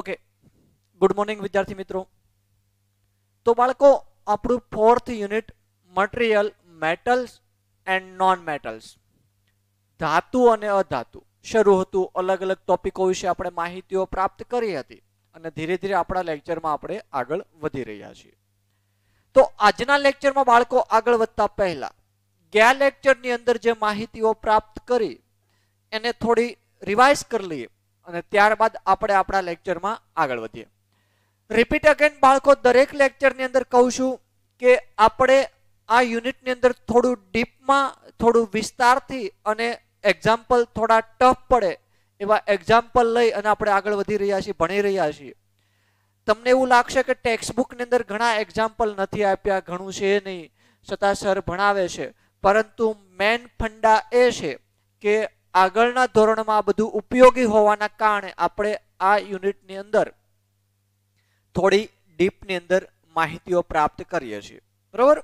Okay good morning વિદ્યાર્થી મિત્રો તો બાળકો આપણું fourth unit material metals and non metals ધાતુ અને અધાતુ શરૂ હતું અલગ અલગ ટોપિકો વિશે આપણે માહિતીઓ પ્રાપ્ત કરી હતી અને ધીરે ધીરે આપણા લેક્ચરમાં આપણે આગળ વધી રહ્યા છીએ તો આજના લેક્ચરમાં બાળકો આગળ વધતા પહેલા ગયા લેક્ચરની અંદર જે માહિતીઓ પ્રાપ્ત કરી એને થોડી રિવાઇઝ કરી લઈએ અને ત્યારબાદ આપણે આપણા લેક્ચરમાં આગળ વધીએ રિપીટ અગેન બાળકો દરેક લેક્ચરની અંદર કહું છું કે આપણે આ યુનિટની અંદર થોડું ડીપમાં થોડું વિસ્તારથી અને એક્ઝામ્પલ થોડા ટફ પડે એવા એક્ઝામ્પલ લઈ અને આપણે આગળ વધી રહ્યા છીએ ભણી રહ્યા છીએ તમને એવું લાગશે કે ટેક્સ્ટબુકની અંદર ઘણા એક્ઝામ્પલ નથી આપ્યા ઘણું છે નહીં છતાં સર ભણાવે છે પરંતુ મેન ફંડા એ છે કે આગળના ધોરણમાં આ બધું ઉપયોગી હોવાના કારણે આપણે આ યુનિટની અંદર થોડી ડીપની અંદર માહિતીઓ પ્રાપ્ત કરીએ છીએ બરાબર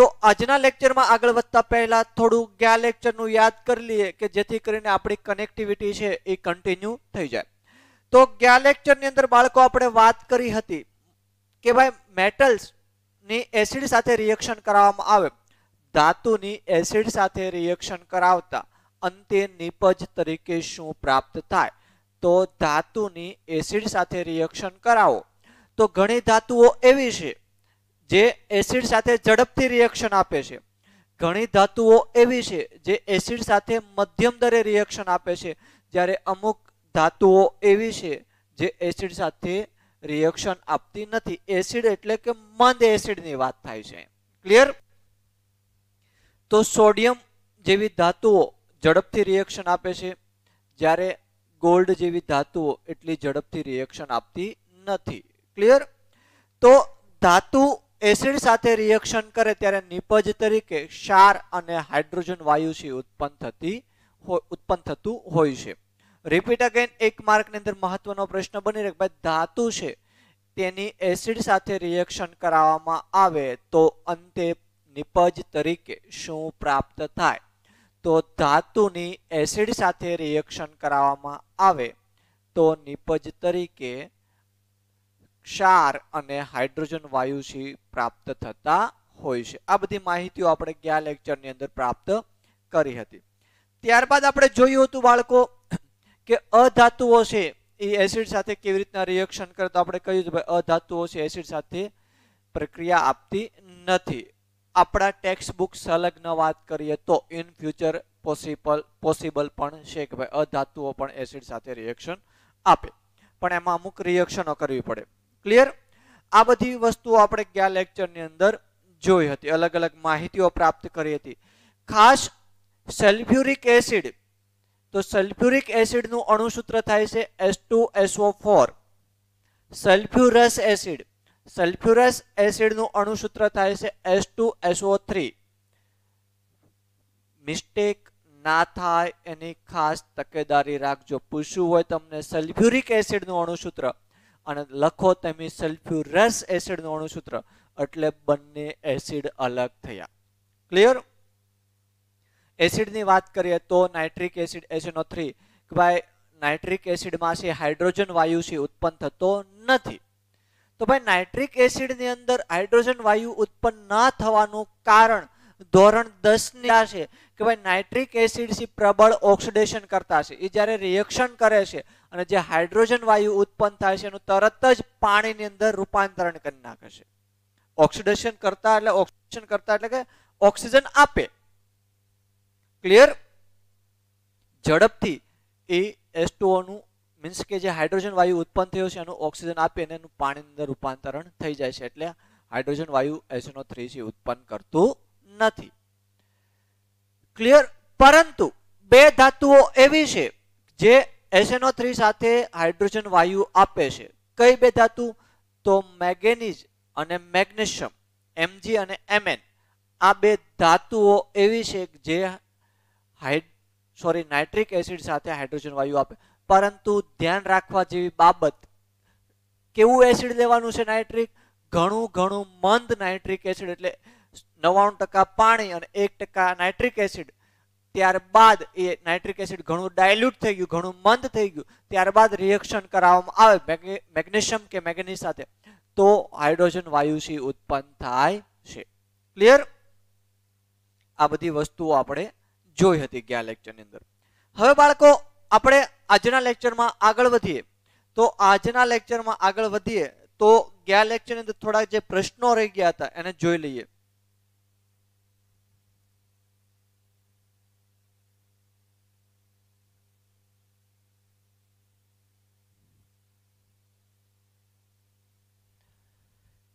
તો આજના લેક્ચરમાં આગળ વધતા પહેલા થોડું ગયા લેક્ચરનું યાદ કરી લઈએ કે જેથી કરીને આપણી કનેક્ટિવિટી છે એ કન્ટિન્યુ થઈ જાય તો ગયા લેક્ચરની અંદર બાળકો આપણે વાત કરી હતી કે ભાઈ મેટલ્સની એસિડ સાથે રિએક્શન કરાવવામાં આવે ધાતુની એસિડ સાથે રિએક્શન કરાવતા અંતે નિપજ તરીકે શું પ્રાપ્ત થાય તો ધાતુની એસિડ સાથે રિએક્શન કરાવો તો ઘણી ધાતુઓ એવી છે જે એસિડ સાથે ઝડપથી રિએક્શન આપે છે ઘણી ધાતુઓ એવી છે જે એસિડ સાથે મધ્યમ દરે રિએક્શન આપે છે જ્યારે અમુક ધાતુઓ એવી છે જે એસિડ સાથે રિએક્શન આપતી નથી એસિડ એટલે કે મંદ એસિડની વાત થાય છે ક્લિયર તો સોડિયમ જેવી ધાતુઓ ઝડપથી રિએક્શન આપે છે જ્યારે ગોલ્ડ જેવી ધાતુઓ એટલી ઝડપથી રિએક્શન આપતી નથી ક્લિયર તો ધાતુ એસિડ સાથે રિએક્શન કરે ત્યારે નિપજ તરીકે ક્ષાર અને હાઇડ્રોજન વાયુ છે ઉત્પન્ન થતી ઉત્પન્ન થતું હોય છે રિપીટ અગેન એક માર્કની અંદર મહત્વનો પ્રશ્ન બની રહે ભાઈ ધાતુ છે તેની એસિડ સાથે રિએક્શન કરાવવામાં આવે તો અંતે નિપજ તરીકે શું પ્રાપ્ત થાય તો ધાતુની એસિડ સાથે રિએક્શન કરાવવામાં આવે તો નિપજ તરીકે ક્ષાર અને હાઇડ્રોજન વાયુથી પ્રાપ્ત થતા હોય છે આ બધી માહિતીઓ આપણે ગયા લેક્ચરની અંદર પ્રાપ્ત કરી હતી ત્યારબાદ આપણે જોયું હતું બાળકો કે અધાતુઓ છે એ એસિડ સાથે કેવી રીતના રિએક્શન કરે તો આપણે કહ્યું કે ભાઈ અધાતુઓ છે એસિડ સાથે પ્રક્રિયા આપતી નથી આપણા ટેક્સ્ટ બુક સંલગ્ન વાત કરીએ તો ઇન ફ્યુચર પોસિબલ પોસિબલ પણ છે કે ભાઈ અધાતુઓ પણ એસિડ સાથે રિએક્શન આપે પણ એમાં અમુક રિએક્શનો કરવી પડે ક્લિયર આ બધી વસ્તુઓ આપણે ગયા લેક્ચરની અંદર જોઈ હતી અલગ અલગ માહિતીઓ પ્રાપ્ત કરી હતી ખાસ સેલ્ફ્યુરિક એસિડ તો સેલ્ફ્યુરિક એસિડનું અણુસૂત્ર થાય છે S two SO four sulphurous acid sulphurous એસિડનું અણુસૂત્ર થાય છે S two SO three mistake ના થાય એની ખાસ તકેદારી રાખજો પૂછ્યું હોય તમને સલ્ફ્યુરિક એસિડનું અણુસૂત્ર અને લખો તમે સલ્ફ્યુરસ એસિડનું અણુસૂત્ર એટલે બંને એસિડ અલગ થયા ક્લિયર એસિડની વાત કરીએ તો નાઇટ્રિક એસિડ એસિનો થ્રી કે ભાઈ નાઇટ્રિક એસિડમાંથી હાઇડ્રોજન વાયુ છે ઉત્પન્ન થતો નથી તો ભાઈ નાઇટ્રિક એસિડની અંદર હાઇડ્રોજન વાયુ ઉત્પન્ન ના થવાનું કારણ ધોરણ દસ ના છે કે ભાઈ નાઇટ્રિક એસિડ સી પ્રબળ ઓક્સિડેશન કરતા છે એ જ્યારે રિએક્શન કરે છે અને જે હાઇડ્રોજન વાયુ ઉત્પન્ન થાય છે એનું તરત જ પાણીની અંદર રૂપાંતરણ કરી નાખે છે ઓક્સિડેશન કરતા એટલે ઓક્સિડેશન કરતા એટલે કે ઓક્સિજન આપે ક્લિયર ઝડપથી એ એસ ટુઓનું મીન્સ કે જે હાઇડ્રોજન વાયુ ઉત્પન્ન થયો છે એનું ઓક્સિજન આપી અને એનું પાણી અંદર રૂપાંતરણ થઈ જાય છે એટલે હાઇડ્રોજન વાયુ એસનો થ્રી છે ઉત્પન્ન કરતું નથી ક્લિયર પરંતુ બે ધાતુઓ એવી છે જે એસનો થ્રી સાથે હાઇડ્રોજન વાયુ આપે છે કઈ બે ધાતુ તો મેગ્નેઝ અને મેગ્નેશિયમ એમજી અને એમએન આ બે ધાતુઓ એવી છે જે હાઇડ સોરી નાઇટ્રિક એસિડ સાથે હાઇડ્રોજન વાયુ આપે પરંતુ ધ્યાન રાખવા જેવી બાબત કેવું એસિડ લેવાનું છે નાઇટ્રિક ઘણું ઘણું મંદ નાઇટ્રિક એસિડ એટલે નવ્વાણું ટકા પાણી અને એક ટકા નાઇટ્રિક એસિડ ત્યારબાદ એ નાઇટ્રિક એસિડ ઘણું ડાયલ્યુટ થઈ ગયું ઘણું મંદ થઈ ગયું ત્યારબાદ રિએક્શન કરાવવામાં આવે મેગ્નેશિયમ કે મેગ્ની સાથે તો હાઇડ્રોજન વાયુ સી ઉત્પન્ન થાય છે ક્લિયર આ બધી વસ્તુઓ આપણે જોઈ હતી ગયા લેક્ચરની અંદર હવે બાળકો આપણે આજના લેક્ચરમાં આગળ વધીએ તો આજના લેક્ચરમાં આગળ વધીએ તો ગયા લેક્ચરની અંદર થોડા જે પ્રશ્નો રહી ગયા હતા એને જોઈ લઈએ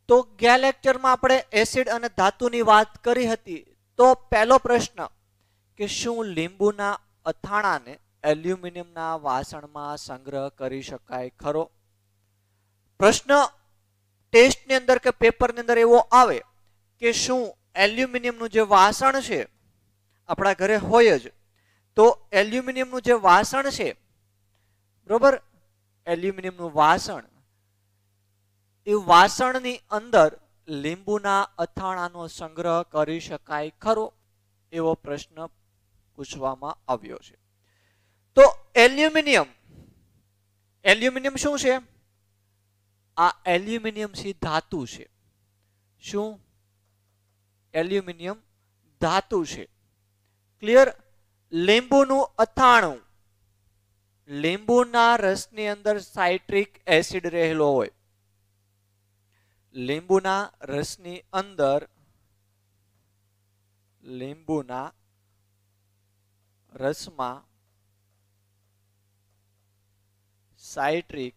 તો ગયા લેક્ચરમાં આપણે એસિડ અને ધાતુની વાત કરી હતી તો પહેલો પ્રશ્ન કે શું લીંબુના અથાણાને એલ્યુમિનિયમના વાસણમાં સંગ્રહ કરી શકાય ખરો પ્રશ્ન ટેસ્ટની અંદર કે પેપરની અંદર એવો આવે કે શું એલ્યુમિનિયમનું જે વાસણ છે આપણા ઘરે હોય જ તો એલ્યુમિનિયમનું જે વાસણ છે બરોબર એલ્યુમિનિયમનું વાસણ એ વાસણની અંદર લીંબુના અથાણાનો સંગ્રહ કરી શકાય ખરો એવો પ્રશ્ન પૂછવામાં આવ્યો છે તો એલ્યુમિનિયમ એલ્યુમિનિયમ શું છે આ એલ્યુમિનિયમ છે ધાતુ છે શું એલ્યુમિનિયમ ધાતુ છે ક્લિયર લીંબુનું અથાણું લીંબુના રસની અંદર સાઇટ્રિક એસિડ રહેલો હોય લીંબુના રસની અંદર લીંબુના રસમાં સાઇટ્રિક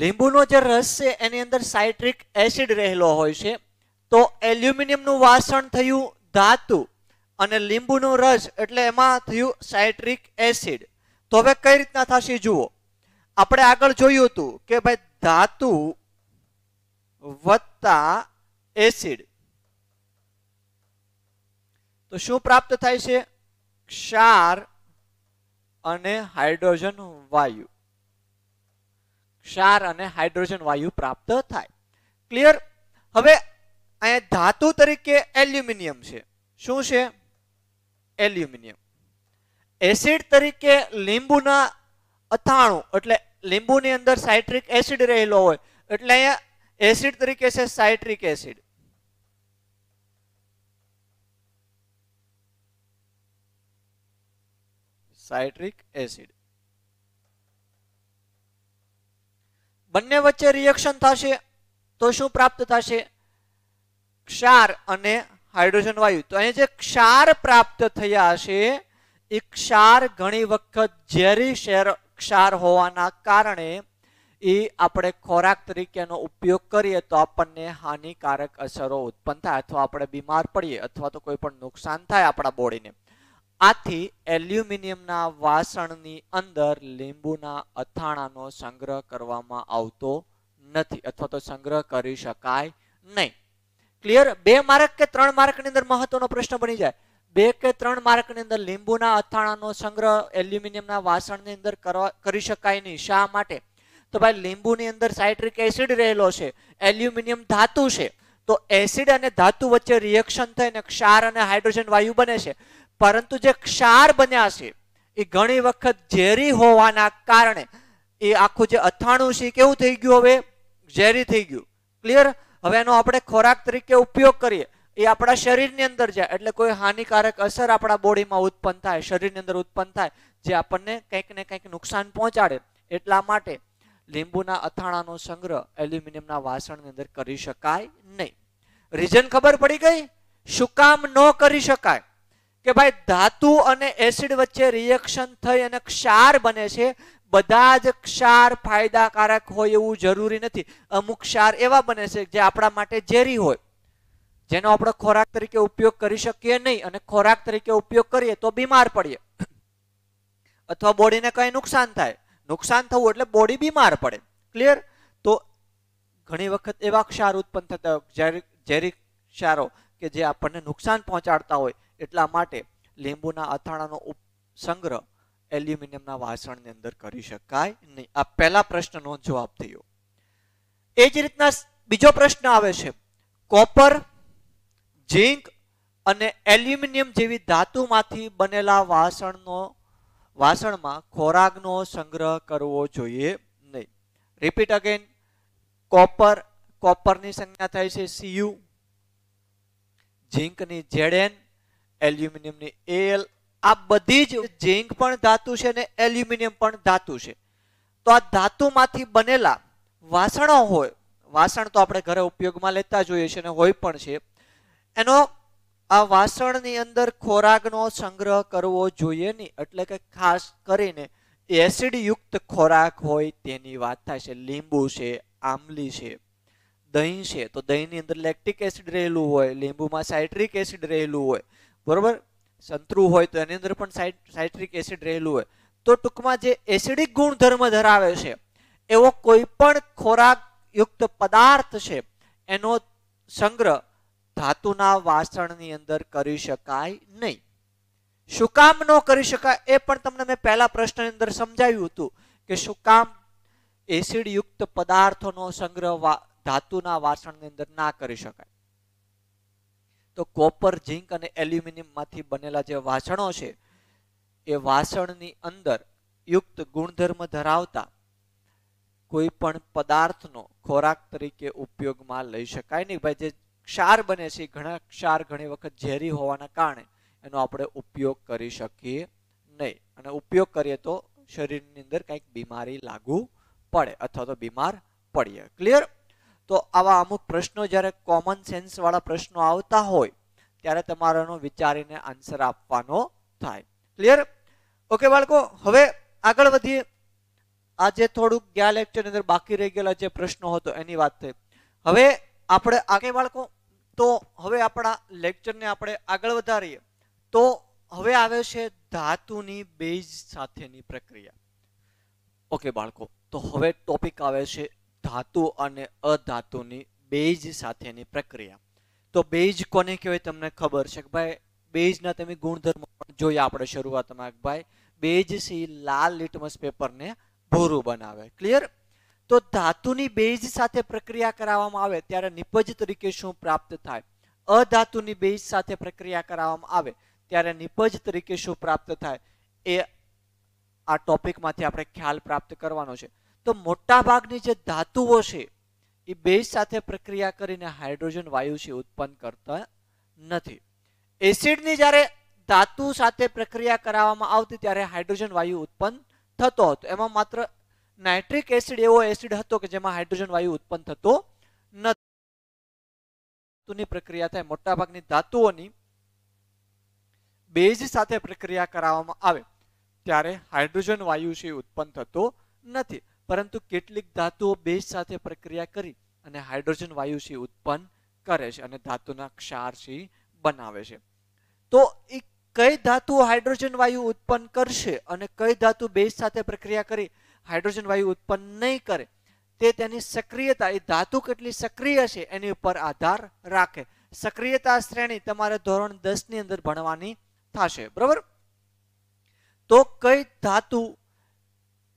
લીંબુનો જે રસ છે એની અંદર સાઇટ્રિક એસિડ રહેલો હોય છે તો એલ્યુમિનિયમનું વાસણ થયું ધાતુ અને લીંબુનો રસ એટલે એમાં થયું સાઇટ્રિક એસિડ તો હવે કઈ રીતના થશે જુઓ આપણે આગળ જોયું હતું કે ભાઈ ધાતુ વત્તા એસિડ તો શું પ્રાપ્ત થાય છે ક્ષાર અને હાઇડ્રોજન વાયુ ક્ષાર અને હાઇડ્રોજન વાયુ પ્રાપ્ત થાય ક્લિયર હવે અહીંયા ધાતુ તરીકે એલ્યુમિનિયમ છે શું છે એલ્યુમિનિયમ એસિડ તરીકે લીંબુના અથાણું એટલે લીંબુની અંદર સાઇટ્રિક એસિડ રહેલો હોય એટલે અહીંયા એસિડ તરીકે છે સાઇટ્રિક એસિડ સાઇટ્રિક એસિડ બંને વચ્ચે રિએક્શન થશે તો શું પ્રાપ્ત થશે ક્ષાર અને હાઇડ્રોજન વાયુ તો અહીં જે ક્ષાર પ્રાપ્ત થયા હશે એ ક્ષાર ઘણી વખત ઝેરી શેર ક્ષાર હોવાના કારણે એ આપણે ખોરાક તરીકેનો ઉપયોગ કરીએ તો આપણને હાનિકારક અસરો ઉત્પન્ન થાય અથવા આપણે બીમાર પડીએ અથવા તો કોઈ પણ નુકસાન થાય આપણા બોડીને આથી એલ્યુમિનિયમના વાસણની અંદર લીંબુના અથાણાનો સંગ્રહ કરવામાં આવતો નથી અથવા તો સંગ્રહ કરી શકાય નહીં ક્લિયર બે માર્ક કે ત્રણ માર્કની અંદર મહત્વનો પ્રશ્ન બની જાય બે કે ત્રણ માર્કની અંદર લીંબુના અથાણાનો સંગ્રહ એલ્યુમિનિયમના વાસણની અંદર કરી શકાય નહીં શા માટે તો ભાઈ લીંબુની અંદર સાઇટ્રિક એસિડ રહેલો છે એલ્યુમિનિયમ ધાતુ છે તો એસિડ અને ધાતુ વચ્ચે રિએક્શન થઈને ક્ષાર અને હાઇડ્રોજન વાયુ બને છે પરંતુ જે ક્ષાર બન્યા છે એ ઘણી વખત ઝેરી હોવાના કારણે એ આખું જે અથાણું છે કેવું થઈ ગયું હવે ઝેરી થઈ ગયું ક્લિયર હવે એનો આપણે ખોરાક તરીકે ઉપયોગ કરીએ એ આપણા શરીરની અંદર જાય એટલે કોઈ હાનિકારક અસર આપણા બોડીમાં ઉત્પન્ન થાય શરીરની અંદર ઉત્પન્ન થાય જે આપણને કંઈક ને કંઈક નુકસાન પહોંચાડે એટલા માટે લીંબુના અથાણાનો સંગ્રહ એલ્યુમિનિયમના વાસણની અંદર કરી શકાય નહીં રીઝન ખબર પડી ગઈ શું કામ ન કરી શકાય કે ભાઈ ધાતુ અને એસિડ વચ્ચે રિએક્શન થઈ અને ક્ષાર બને છે બધા જ ક્ષાર ફાયદાકારક હોય એવું જરૂરી નથી અમુક ક્ષાર એવા બને છે જે આપણા માટે ઝેરી હોય જેનો આપણે ખોરાક તરીકે ઉપયોગ કરી શકીએ નહીં અને ખોરાક તરીકે ઉપયોગ કરીએ તો બીમાર પડીએ અથવા બોડીને કંઈ નુકસાન થાય નુકસાન થવું એટલે બોડી બીમાર પડે ક્લિયર તો ઘણી વખત એવા ક્ષાર ઉત્પન્ન થતા હોય ઝેરી ક્ષારો કે જે આપણને નુકસાન પહોંચાડતા હોય એટલા માટે લીંબુના અથાણાનો સંગ્રહ એલ્યુમિનિયમના વાસણની અંદર કરી શકાય નહીં આ પહેલા પ્રશ્નનો જવાબ થયો એ જ રીતના બીજો પ્રશ્ન આવે છે કોપર ઝીંક અને એલ્યુમિનિયમ જેવી ધાતુમાંથી બનેલા વાસણનો વાસણમાં ખોરાકનો સંગ્રહ કરવો જોઈએ નહીં રિપીટ અગેન કોપર કોપરની સંજ્ઞા થાય છે સીયુ ઝીંકની ઝેડએન એલ્યુમિનિયમની એલ આ બધી જ ઝીંક પણ ધાતુ છે ને એલ્યુમિનિયમ પણ ધાતુ છે તો આ ધાતુમાંથી બનેલા વાસણો હોય વાસણ તો આપણે ઘરે ઉપયોગમાં લેતા જોઈએ છે અને હોય પણ છે એનો આ વાસણની અંદર ખોરાકનો સંગ્રહ કરવો જોઈએ નહીં એટલે કે ખાસ કરીને એસિડયુક્ત ખોરાક હોય તેની વાત થાય છે લીંબુ છે આમલી છે દહીં છે તો દહીંની અંદર લેક્ટિક એસિડ રહેલું હોય લીંબુમાં સાઇટ્રિક એસિડ રહેલું હોય બરોબર સંતરું હોય તો એની અંદર પણ સાઇટ્રિક એસિડ રહેલું હોય તો ટૂંકમાં જે એસિડિક ગુણધર્મ ધરાવે છે એવો કોઈ પણ ખોરાક યુક્ત પદાર્થ છે એનો સંગ્રહ ધાતુના વાસણની અંદર કરી શકાય નહીં શું કામ ન કરી શકાય એ પણ તમને મેં પહેલા પ્રશ્નની અંદર સમજાવ્યું હતું કે શું કામ યુક્ત પદાર્થોનો સંગ્રહ ધાતુના વાસણની અંદર ના કરી શકાય તો કોપર ઝીંક અને એલ્યુમિનિયમમાંથી બનેલા જે વાસણો છે એ વાસણની અંદર યુક્ત ગુણધર્મ ધરાવતા કોઈ પણ પદાર્થનો ખોરાક તરીકે ઉપયોગમાં લઈ શકાય નહીં ભાઈ જે ક્ષાર બને છે ઘણા ક્ષાર ઘણી વખત ઝેરી હોવાના કારણે એનો આપણે ઉપયોગ કરી શકીએ નહીં અને ઉપયોગ કરીએ તો શરીરની અંદર કંઈક બીમારી લાગુ પડે અથવા તો બીમાર પડીએ ક્લિયર તો આવા અમુક પ્રશ્નો જ્યારે કોમન સેન્સવાળા પ્રશ્નો આવતા હોય ત્યારે તમારાનો વિચારીને આન્સર આપવાનો થાય ક્લિયર ઓકે બાળકો હવે આગળ વધીએ આજે થોડુંક ગયા લેક્ચરની અંદર બાકી રહી ગયેલા જે પ્રશ્નો હતો એની વાત થઈ હવે આપણે આગે બાળકો તો હવે આપણા લેક્ચરને આપણે આગળ વધારીએ તો હવે આવે છે ધાતુની બેઝ સાથેની પ્રક્રિયા ઓકે બાળકો તો હવે ટોપિક આવે છે ધાતુ અને અધાતુની બેઝ સાથેની પ્રક્રિયા તો બેઝ કોને કહેવાય તમને ખબર છે કે ભાઈ બેઝના તમે ગુણધર્મો પણ જોઈએ આપણે શરૂઆતમાં ભાઈ બેઝ સી લાલ લિટમસ પેપરને ભૂરું બનાવે ક્લિયર તો ધાતુની બેઝ સાથે પ્રક્રિયા કરાવવામાં આવે ત્યારે નિપજ તરીકે શું પ્રાપ્ત થાય અધાતુની બેઝ સાથે પ્રક્રિયા કરાવવામાં આવે ત્યારે નિપજ તરીકે શું પ્રાપ્ત થાય એ આ ટોપિકમાંથી આપણે ખ્યાલ પ્રાપ્ત કરવાનો છે તો મોટા ભાગની જે ધાતુઓ છે એ બેઝ સાથે પ્રક્રિયા કરીને હાઇડ્રોજન વાયુ છે ઉત્પન્ન કરતા નથી એસિડની જ્યારે ધાતુ સાથે પ્રક્રિયા કરાવવામાં આવતી ત્યારે હાઇડ્રોજન વાયુ ઉત્પન્ન થતો હતો એમાં માત્ર નાઇટ્રિક એસિડ એવો એસિડ હતો કે જેમાં હાઇડ્રોજન વાયુ ઉત્પન્ન થતો નથી ધાતુની પ્રક્રિયા થાય મોટાભાગની ધાતુઓની બેઝ સાથે પ્રક્રિયા કરાવવામાં આવે ત્યારે હાઇડ્રોજન વાયુ છે ઉત્પન્ન થતો નથી પરંતુ કેટલીક ધાતુઓ બેઝ સાથે પ્રક્રિયા કરી અને હાઇડ્રોજન વાયુ ઉત્પન્ન કરે છે અને ધાતુના ક્ષાર બનાવે છે તો એ કઈ ધાતુઓ હાઇડ્રોજન વાયુ ઉત્પન્ન કરશે અને કઈ ધાતુ બેઝ સાથે પ્રક્રિયા કરી હાઇડ્રોજન વાયુ ઉત્પન્ન નહીં કરે તે તેની સક્રિયતા એ ધાતુ કેટલી સક્રિય છે એની ઉપર આધાર રાખે સક્રિયતા શ્રેણી તમારે ધોરણ દસ ની અંદર ભણવાની થશે બરાબર તો કઈ ધાતુ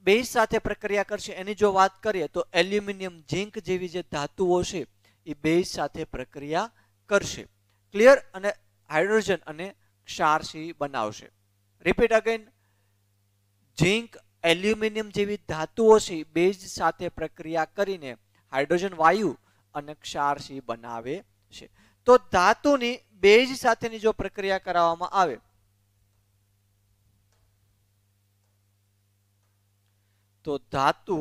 બેઝ સાથે પ્રક્રિયા કરશે એની જો વાત કરીએ તો એલ્યુમિનિયમ ઝિંક જેવી જે ધાતુઓ છે એ બેઝ સાથે પ્રક્રિયા કરશે ક્લિયર અને હાઇડ્રોજન અને ક્ષારસી બનાવશે રિપીટ અગેન ઝિંક એલ્યુમિનિયમ જેવી ધાતુઓ છે બેઝ સાથે પ્રક્રિયા કરીને હાઇડ્રોજન વાયુ અને ક્ષારસી બનાવે છે તો ધાતુની બેઝ સાથેની જો પ્રક્રિયા કરાવવામાં આવે તો ધાતુ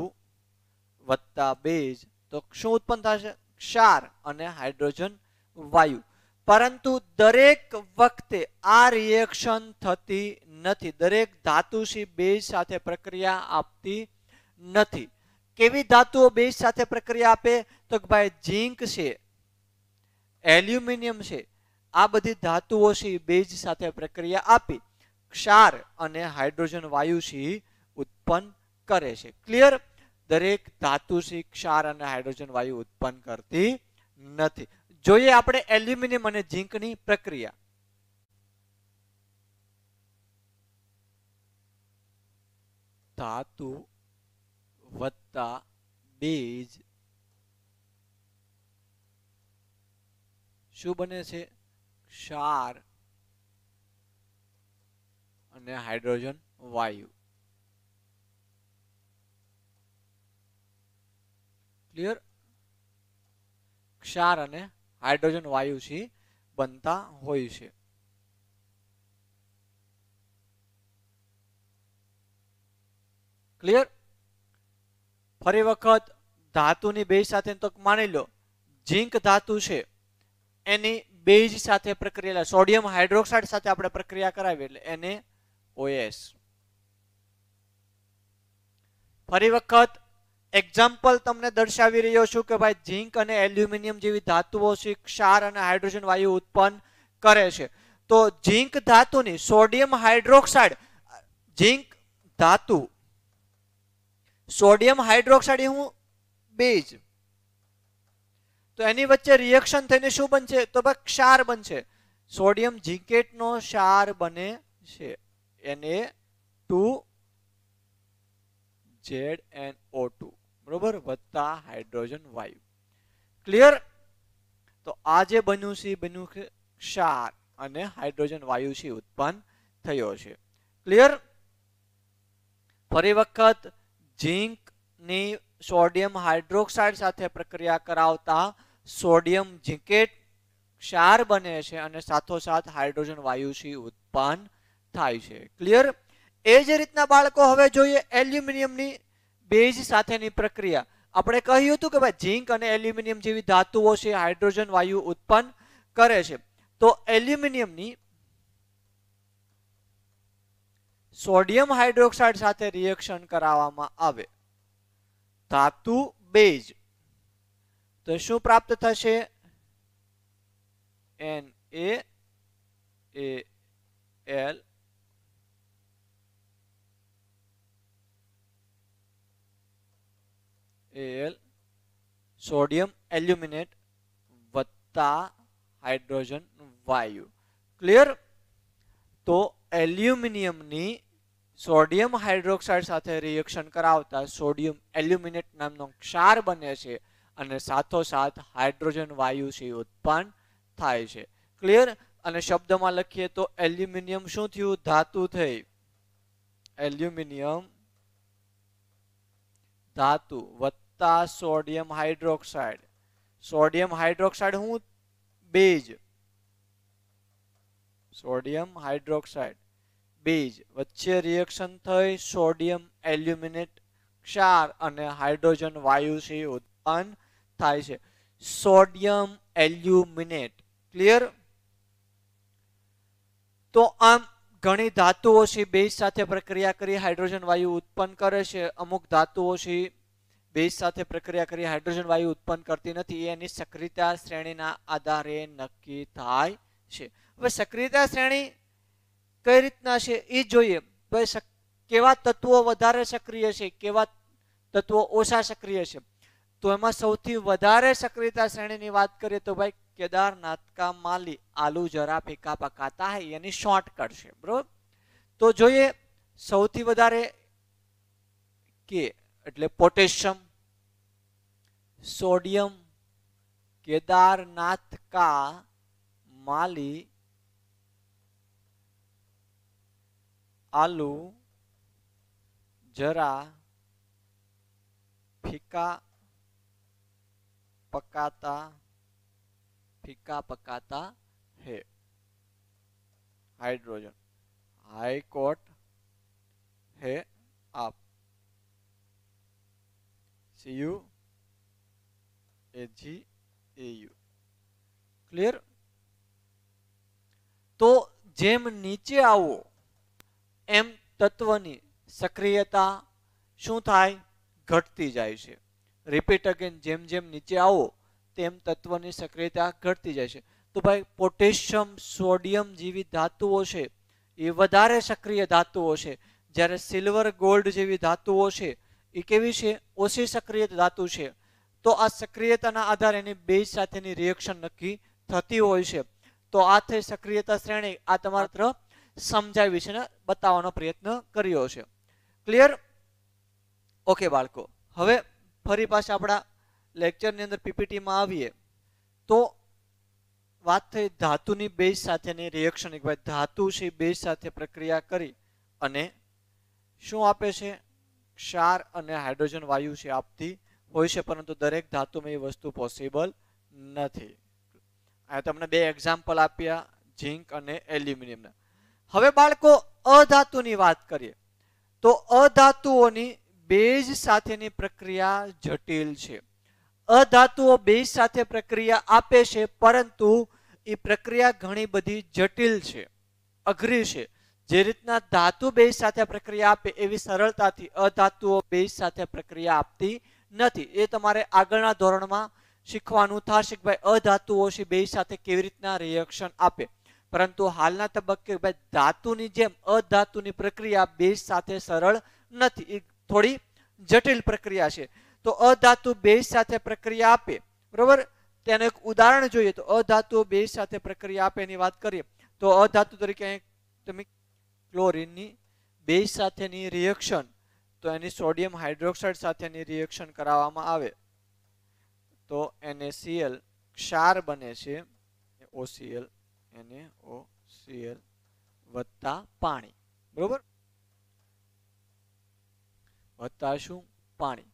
વત્તા બેઝ તો શું ઉત્પન્ન થશે ક્ષાર અને હાઇડ્રોજન વાયુ પરંતુ દરેક વખતે આ રિએક્શન થતી નથી દરેક ધાતુશી બેઝ સાથે પ્રક્રિયા આપતી નથી કેવી ધાતુઓ બેજ સાથે પ્રક્રિયા આપે તો ભાઈ ઝીંક છે એલ્યુમિનિયમ છે આ બધી ધાતુઓ શી બેજ સાથે પ્રક્રિયા આપી ક્ષાર અને હાઇડ્રોજન વાયુ શી ઉત્પન્ન કરે છે ક્લિયર દરેક ધાતુ સી ક્ષાર અને હાઇડ્રોજન વાયુ ઉત્પન્ન કરતી નથી જોઈએ આપણે એલ્યુમિનિયમ અને ઝીંકની પ્રક્રિયા ધાતુ વત્તા બીજ શું બને છે ક્ષાર અને હાઇડ્રોજન વાયુ ક્લિયર ક્ષાર અને હાઇડ્રોજન વાયુથી બનતા હોય છે ક્લિયર ફરી વખત ધાતુની બેઝ સાથે તો માની લો ઝીંક ધાતુ છે એની બેઝ સાથે પ્રક્રિયા સોડિયમ હાઇડ્રોક્સાઇડ સાથે આપણે પ્રક્રિયા કરાવી એટલે એને ઓએસ ફરી વખત એક્ઝામ્પલ તમને દર્શાવી રહ્યો છું કે ભાઈ ઝીંક અને એલ્યુમિનિયમ જેવી ધાતુઓ છે ક્ષાર અને હાઇડ્રોજન વાયુ ઉત્પન્ન કરે છે તો ઝીંક ધાતુની સોડિયમ હાઇડ્રોક્સાઇડ ઝીંક ધાતુ સોડિયમ હાઇડ્રોક્સાઇડ હું બેઝ તો એની વચ્ચે રિએક્શન થઈને શું બનશે તો ભાઈ ક્ષાર બનશે સોડિયમ ઝીંકેટનો ક્ષાર બને છે એને two Z N O two બરોબર વત્તા હાઇડ્રોજન વાયુ ક્લિયર તો આ જે બન્યું છે બન્યું કે ક્ષાર અને હાઇડ્રોજન વાયુ છે ઉત્પન્ન થયો છે ક્લિયર ફરી વખત ઝીંકની સોડિયમ હાઇડ્રોક્સાઇડ સાથે પ્રક્રિયા કરાવતા સોડિયમ ઝીંકેટ ક્ષાર બને છે અને સાથોસાથ હાઇડ્રોજન વાયુ છે ઉત્પન્ન થાય છે ક્લિયર એ જ રીતના બાળકો હવે જોઈએ એલ્યુમિનિયમની ભેજ સાથેની પ્રક્રિયા આપણે કહ્યું હતું કે ભાઈ ઝીંક અને એલ્યુમિનિયમ જેવી ધાતુઓ છે હાઇડ્રોજન વાયુ ઉત્પન્ન કરે છે તો એલ્યુમિનિયમની સોડિયમ હાઇડ્રોક્સાઇડ સાથે રિએક્શન કરાવવામાં આવે ધાતુ બેઝ તો શું પ્રાપ્ત થશે N A L L sodium aluminate વત્તા હાઇડ્રોજન વાયુ ક્લિયર તો એલ્યુમિનિયમની સોડિયમ હાઇડ્રોક્સાઇડ સાથે રિએક્શન કરાવતા સોડિયમ એલ્યુમિનેટ નામનો ક્ષાર બને છે અને સાથોસાથ હાઇડ્રોજન વાયુ છે ઉત્પન્ન થાય છે ક્લિયર અને શબ્દમાં લખીએ તો એલ્યુમિનિયમ શું થયું ધાતુ થઈ એલ્યુમિનિયમ ધાતુ વત્તા વત્તા સોડિયમ હાઇડ્રોક્સાઇડ સોડિયમ હાઇડ્રોક્સાઇડ હું બેજ સોડિયમ હાઇડ્રોક્સાઇડ બેઝ વચ્ચે રિએક્શન થઈ સોડિયમ એલ્યુમિનેટ ક્ષાર અને હાઇડ્રોજન વાયુ છે ઉત્પન્ન થાય છે સોડિયમ એલ્યુમિનેટ ક્લિયર તો આમ ઘણી ધાતુઓ છે બેઝ સાથે પ્રક્રિયા કરી હાઇડ્રોજન વાયુ ઉત્પન્ન કરે છે અમુક ધાતુઓ છે બેઝ સાથે પ્રક્રિયા કરી હાઇડ્રોજન વાયુ ઉત્પન્ન કરતી નથી એની સક્રિયતા શ્રેણીના આધારે નક્કી થાય છે હવે સક્રિયતા શ્રેણી કઈ રીતના છે એ જોઈએ કેવા તત્વો વધારે સક્રિય છે કેવા તત્વો ઓછા સક્રિય છે તો એમાં સૌથી વધારે સક્રિયતા શ્રેણીની વાત કરીએ તો ભાઈ કેદારનાથ કા માલી આલુ જરા ફેંકા પકાતા હૈ એની શોર્ટકટ છે બરોબર તો જોઈએ સૌથી વધારે કે એટલે પોટેશિયમ केदारनाथ का माली आलू जरा फीका पकाता फीका पकाता है हाइड्रोजन हाईकोट है आप સી યુ એ જી તો જેમ નીચે આવો એમ તત્વની સક્રિયતા શું થાય ઘટતી જાય છે રિપીટ અગેન જેમ જેમ નીચે આવો તેમ તત્વની સક્રિયતા ઘટતી જાય છે તો ભાઈ પોટેશિયમ સોડિયમ જેવી ધાતુઓ છે એ વધારે સક્રિય ધાતુઓ છે જ્યારે સિલ્વર ગોલ્ડ જેવી ધાતુઓ છે એ કેવી છે ઓછી સક્રિય ધાતુ છે તો આ સક્રિયતાના આધારે એની બેઝ સાથેની રિએક્શન નક્કી થતી હોય છે તો આ થઈ સક્રિયતા શ્રેણી આ તમારા તરફ સમજાવી છે ને બતાવવાનો પ્રયત્ન કર્યો છે ક્લિયર ઓકે બાળકો હવે ફરી પાછા આપણા લેક્ચરની અંદર પીપીટીમાં આવીએ તો વાત થઈ ધાતુની બેઝ સાથેની રિએક્શન ભાઈ ધાતુ છે બેઝ સાથે પ્રક્રિયા કરી અને શું આપે છે ક્ષાર અને હાઇડ્રોજન વાયુ છે આપતી હોય છે પરંતુ દરેક ધાતુમાં એ વસ્તુ પોસિબલ નથી આ તમને બે એક્ઝામ્પલ આપ્યા ઝિંક અને એલ્યુમિનિયમના હવે બાળકો અધાતુની વાત કરીએ તો અધાતુઓની બેઝ સાથેની પ્રક્રિયા જટિલ છે અધાતુઓ બેઝ સાથે પ્રક્રિયા આપે છે પરંતુ એ પ્રક્રિયા ઘણી બધી જટિલ છે અઘરી છે જે રીતના ધાતુ બે સાથે પ્રક્રિયા આપે એવી સરળતાથી અધાતુઓ બે સાથે પ્રક્રિયા આપતી નથી એ તમારે આગળના ધોરણમાં શીખવાનું થશે કે ભાઈ અધાતુઓ છે બેઝ સાથે કેવી રીતના રિએક્શન આપે પરંતુ હાલના તબક્કે ભાઈ ધાતુની જેમ અધાતુની પ્રક્રિયા બેઝ સાથે સરળ નથી એ થોડી જટિલ પ્રક્રિયા છે તો અધાતુ બેઝ સાથે પ્રક્રિયા આપે બરોબર તેનું એક ઉદાહરણ જોઈએ તો અધાતુઓ બેઝ સાથે પ્રક્રિયા આપે એની વાત કરીએ તો અધાતુ તરીકે તમે ક્લોરીનની બેઝ સાથેની રિએક્શન તો એની સોડિયમ હાઇડ્રોક્સાઇડ સાથેની રિએક્શન કરાવવામાં આવે તો NaCl ક્ષાર બને છે OCl NaOCl વત્તા પાણી બરોબર વત્તા શું પાણી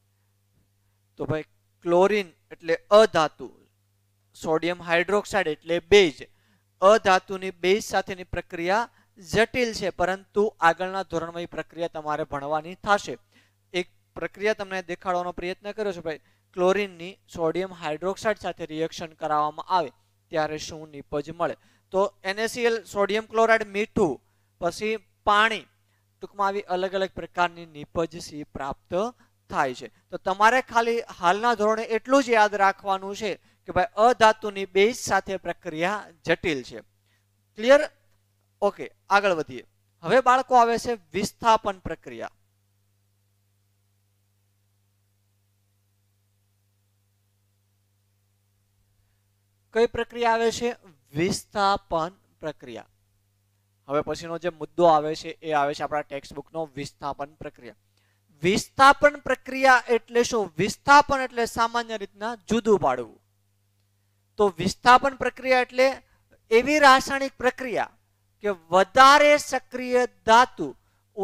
તો ભાઈ ક્લોરીન એટલે અધાતુ સોડિયમ હાઇડ્રોક્સાઇડ એટલે બેઝ અધાતુની બેઝ સાથેની પ્રક્રિયા જટિલ છે પરંતુ આગળના ધોરણમાં એ પ્રક્રિયા તમારે ભણવાની થશે એક પ્રક્રિયા તમને દેખાડવાનો પ્રયત્ન કર્યો છે ભાઈ ક્લોરિનની સોડિયમ હાઇડ્રોક્સાઇડ સાથે રિએક્શન કરાવવામાં આવે ત્યારે શું નિપજ મળે તો એનએસીએલ સોડિયમ ક્લોરાઇડ મીઠું પછી પાણી ટૂંકમાં આવી અલગ અલગ પ્રકારની નીપજ સી પ્રાપ્ત થાય છે તો તમારે ખાલી હાલના ધોરણે એટલું જ યાદ રાખવાનું છે કે ભાઈ અધાતુની બેઝ સાથે પ્રક્રિયા જટિલ છે ક્લિયર ઓકે આગળ વધીએ હવે બાળકો આવે છે વિસ્થાપન પ્રક્રિયા કઈ પ્રક્રિયા આવે છે વિસ્થાપન પ્રક્રિયા હવે પછીનો જે મુદ્દો આવે છે એ આવે છે આપણા ટેક્સ્ટ બુકનો વિસ્થાપન પ્રક્રિયા વિસ્થાપન પ્રક્રિયા એટલે શું વિસ્થાપન એટલે સામાન્ય રીતના જુદું પાડવું તો વિસ્થાપન પ્રક્રિયા એટલે એવી રાસાયણિક પ્રક્રિયા કે વધારે સક્રિય ધાતુ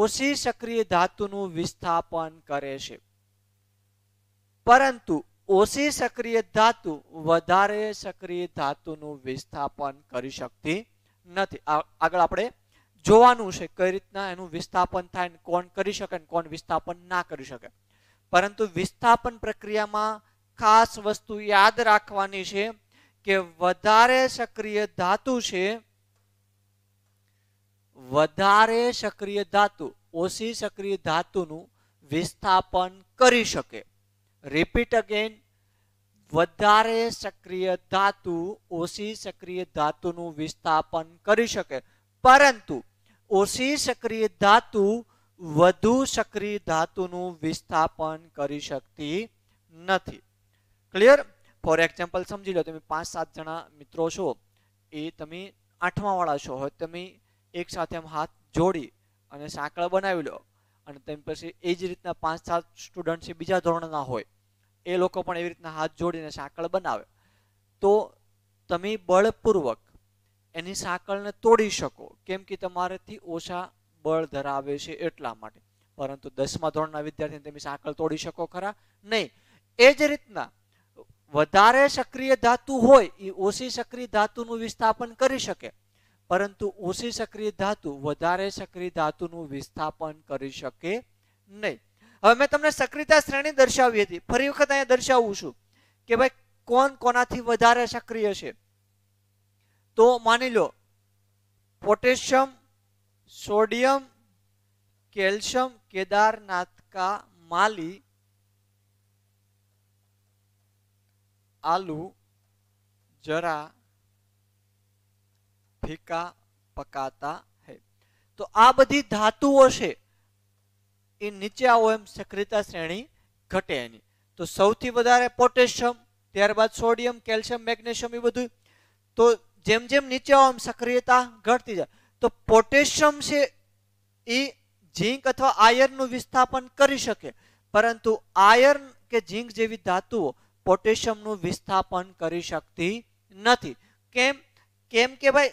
ઓછી સક્રિય ધાતુનું વિસ્થાપન કરે છે પરંતુ ઓછી સક્રિય ધાતુ વધારે સક્રિય ધાતુનું વિસ્થાપન કરી શકતી નથી આગળ આપણે જોવાનું છે કઈ રીતના એનું વિસ્થાપન થાય ને કોણ કરી શકે કોણ વિસ્થાપન ના કરી શકે પરંતુ વિસ્થાપન પ્રક્રિયામાં ખાસ વસ્તુ યાદ રાખવાની છે કે વધારે સક્રિય ધાતુ છે વધારે સક્રિય ધાતુ ઓછી સક્રિય ધાતુનું વિસ્થાપન કરી શકે રિપીટ અગેન વધારે સક્રિય ધાતુ ઓછી સક્રિય ધાતુનું વિસ્થાપન કરી શકે પરંતુ ઓછી સક્રિય ધાતુ વધુ સક્રિય ધાતુનું વિસ્થાપન કરી શકતી નથી ક્લિયર ફોર એક્ઝામ્પલ સમજી લો તમે પાંચ સાત જણા મિત્રો છો એ તમે આઠમા વાળા છો હવે તમે એક સાથે આમ હાથ જોડી અને સાંકળ બનાવી લો અને તેમ પછી એ જ રીતના પાંચ સાત સ્ટુડન્ટ છે બીજા ધોરણના હોય એ લોકો પણ એવી રીતના હાથ જોડીને સાંકળ બનાવે તો તમે બળપૂર્વક એની સાંકળને તોડી શકો કેમ કે તમારેથી ઓછા બળ ધરાવે છે એટલા માટે પરંતુ દસમા ધોરણના વિદ્યાર્થીને તમે સાંકળ તોડી શકો ખરા નહીં એ જ રીતના વધારે સક્રિય ધાતુ હોય એ ઓછી સક્રિય ધાતુનું વિસ્થાપન કરી શકે પરંતુ ઓછી સક્રિય ધાતુ વધારે સક્રિય ધાતુનું વિસ્થાપન કરી શકે નહીં હવે મેં તમને સક્રિયતા શ્રેણી દર્શાવી હતી ફરી વખત અહીંયા દર્શાવું છું કે ભાઈ કોણ કોનાથી વધારે સક્રિય છે તો માની લો પોટેશિયમ સોડિયમ કેલ્શિયમ કેદારનાથ કા માલી આલુ જરા ફીકા પકાતા હે તો આ બધી ધાતુઓ છે એ નીચે આવો એમ સક્રિયતા શ્રેણી ઘટે એની તો સૌથી વધારે પોટેશિયમ ત્યારબાદ સોડિયમ કેલ્શિયમ મેગ્નેશિયમ એ બધું તો જેમ જેમ નીચે આવો એમ સક્રિયતા ઘટતી જાય તો પોટેશિયમ છે એ ઝીંક અથવા આયર્નનું વિસ્થાપન કરી શકે પરંતુ આયર્ન કે ઝીંક જેવી ધાતુઓ પોટેશિયમનું વિસ્થાપન કરી શકતી નથી કેમ કેમ કે ભાઈ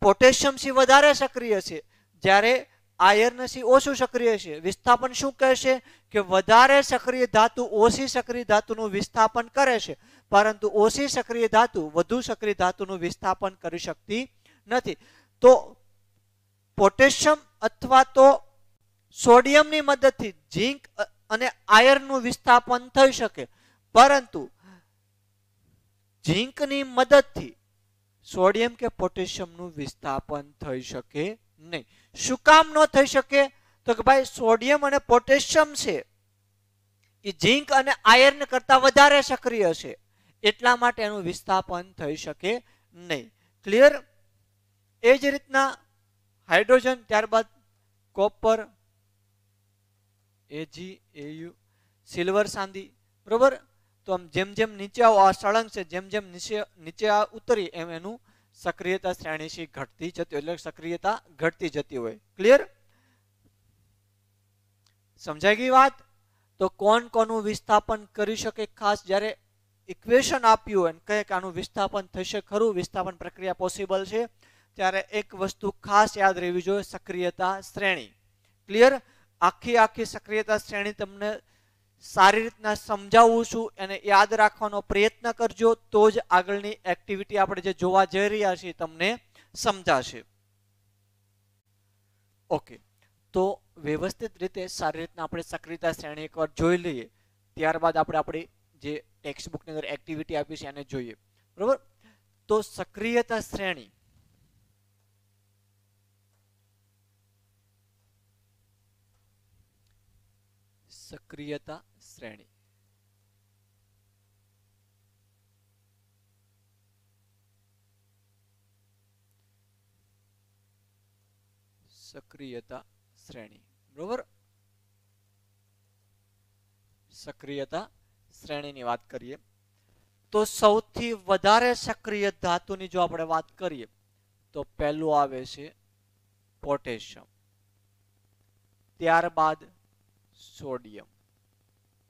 પોટેશિયમ સી વધારે સક્રિય છે જ્યારે આયર્ન સી ઓછું સક્રિય છે વિસ્થાપન શું કહેશે કે વધારે સક્રિય ધાતુ ઓછી સક્રિય ધાતુનું વિસ્થાપન કરે છે પરંતુ ઓછી સક્રિય ધાતુ વધુ સક્રિય ધાતુનું વિસ્થાપન કરી શકતી નથી તો પોટેશિયમ અથવા તો સોડિયમની મદદથી ઝીંક અને આયર્નનું વિસ્થાપન થઈ શકે પરંતુ ઝીંકની મદદથી સોડિયમ કે પોટેશિયમનું વિસ્થાપન થઈ શકે નહીં શું કામ ન થઈ શકે તો કે ભાઈ સોડિયમ અને પોટેશિયમ છે એ ઝીંક અને આયર્ન કરતાં વધારે સક્રિય છે એટલા માટે એનું વિસ્થાપન થઈ શકે નહીં ક્લિયર એ જ રીતના હાઇડ્રોજન ત્યારબાદ કોપર એજી એયુ સિલ્વર સાંદી બરોબર તો આમ જેમ જેમ નીચે આવો આ સળંગ છે જેમ જેમ નીચે નીચે આ ઉતરી એમ એનું સક્રિયતા શ્રેણી છે ઘટતી જતી એટલે સક્રિયતા ઘટતી જતી હોય ક્લિયર સમજાઈ ગઈ વાત તો કોણ કોનું વિસ્થાપન કરી શકે ખાસ જ્યારે ઇક્વેશન આપ્યું હોય કહે કે આનું વિસ્થાપન થશે ખરું વિસ્થાપન પ્રક્રિયા પોસિબલ છે ત્યારે એક વસ્તુ ખાસ યાદ રહેવી જોઈએ સક્રિયતા શ્રેણી ક્લિયર આખી આખી સક્રિયતા શ્રેણી તમને સારી રીતના સમજાવું છું એને યાદ રાખવાનો પ્રયત્ન કરજો તો જ આગળની એક્ટિવિટી આપણે જે જોવા જઈ રહ્યા છીએ તમને સમજાશે ઓકે તો વ્યવસ્થિત રીતે સારી રીતના આપણે સક્રિયતા શ્રેણી એકવાર જોઈ લઈએ ત્યારબાદ આપણે આપણી જે ટેક્સ્ટ અંદર એક્ટિવિટી આપી છે એને જોઈએ બરોબર તો સક્રિયતા શ્રેણી સક્રિયતા શ્રેણી સક્રિયતા શ્રેણી બરોબર સક્રિયતા શ્રેણીની વાત કરીએ તો સૌથી વધારે સક્રિય ધાતુની જો આપણે વાત કરીએ તો પહેલું આવે છે પોટેશિયમ ત્યારબાદ सोडियम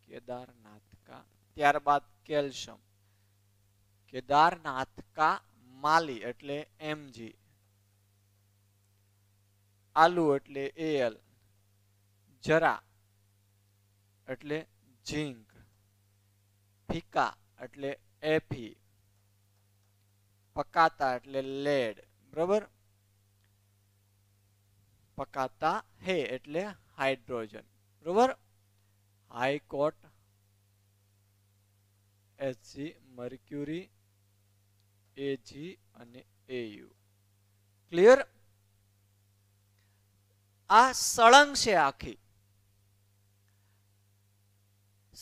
केदारनाथ का ત્યાર બાદ કેલ્શિયમ કેદારનાથ કા માલી એટલે Mg आलू એટલે Al જરા એટલે ઝિંક ફીકા એટલે Fe પકાતા એટલે લેડ બરોબર પકાતા હે એટલે હાઇડ્રોજન બરોબર હાઈકોર્ટ એચસી મર્ક્યુરી એજી અને એયુ ક્લિયર આ સળંગ છે આખી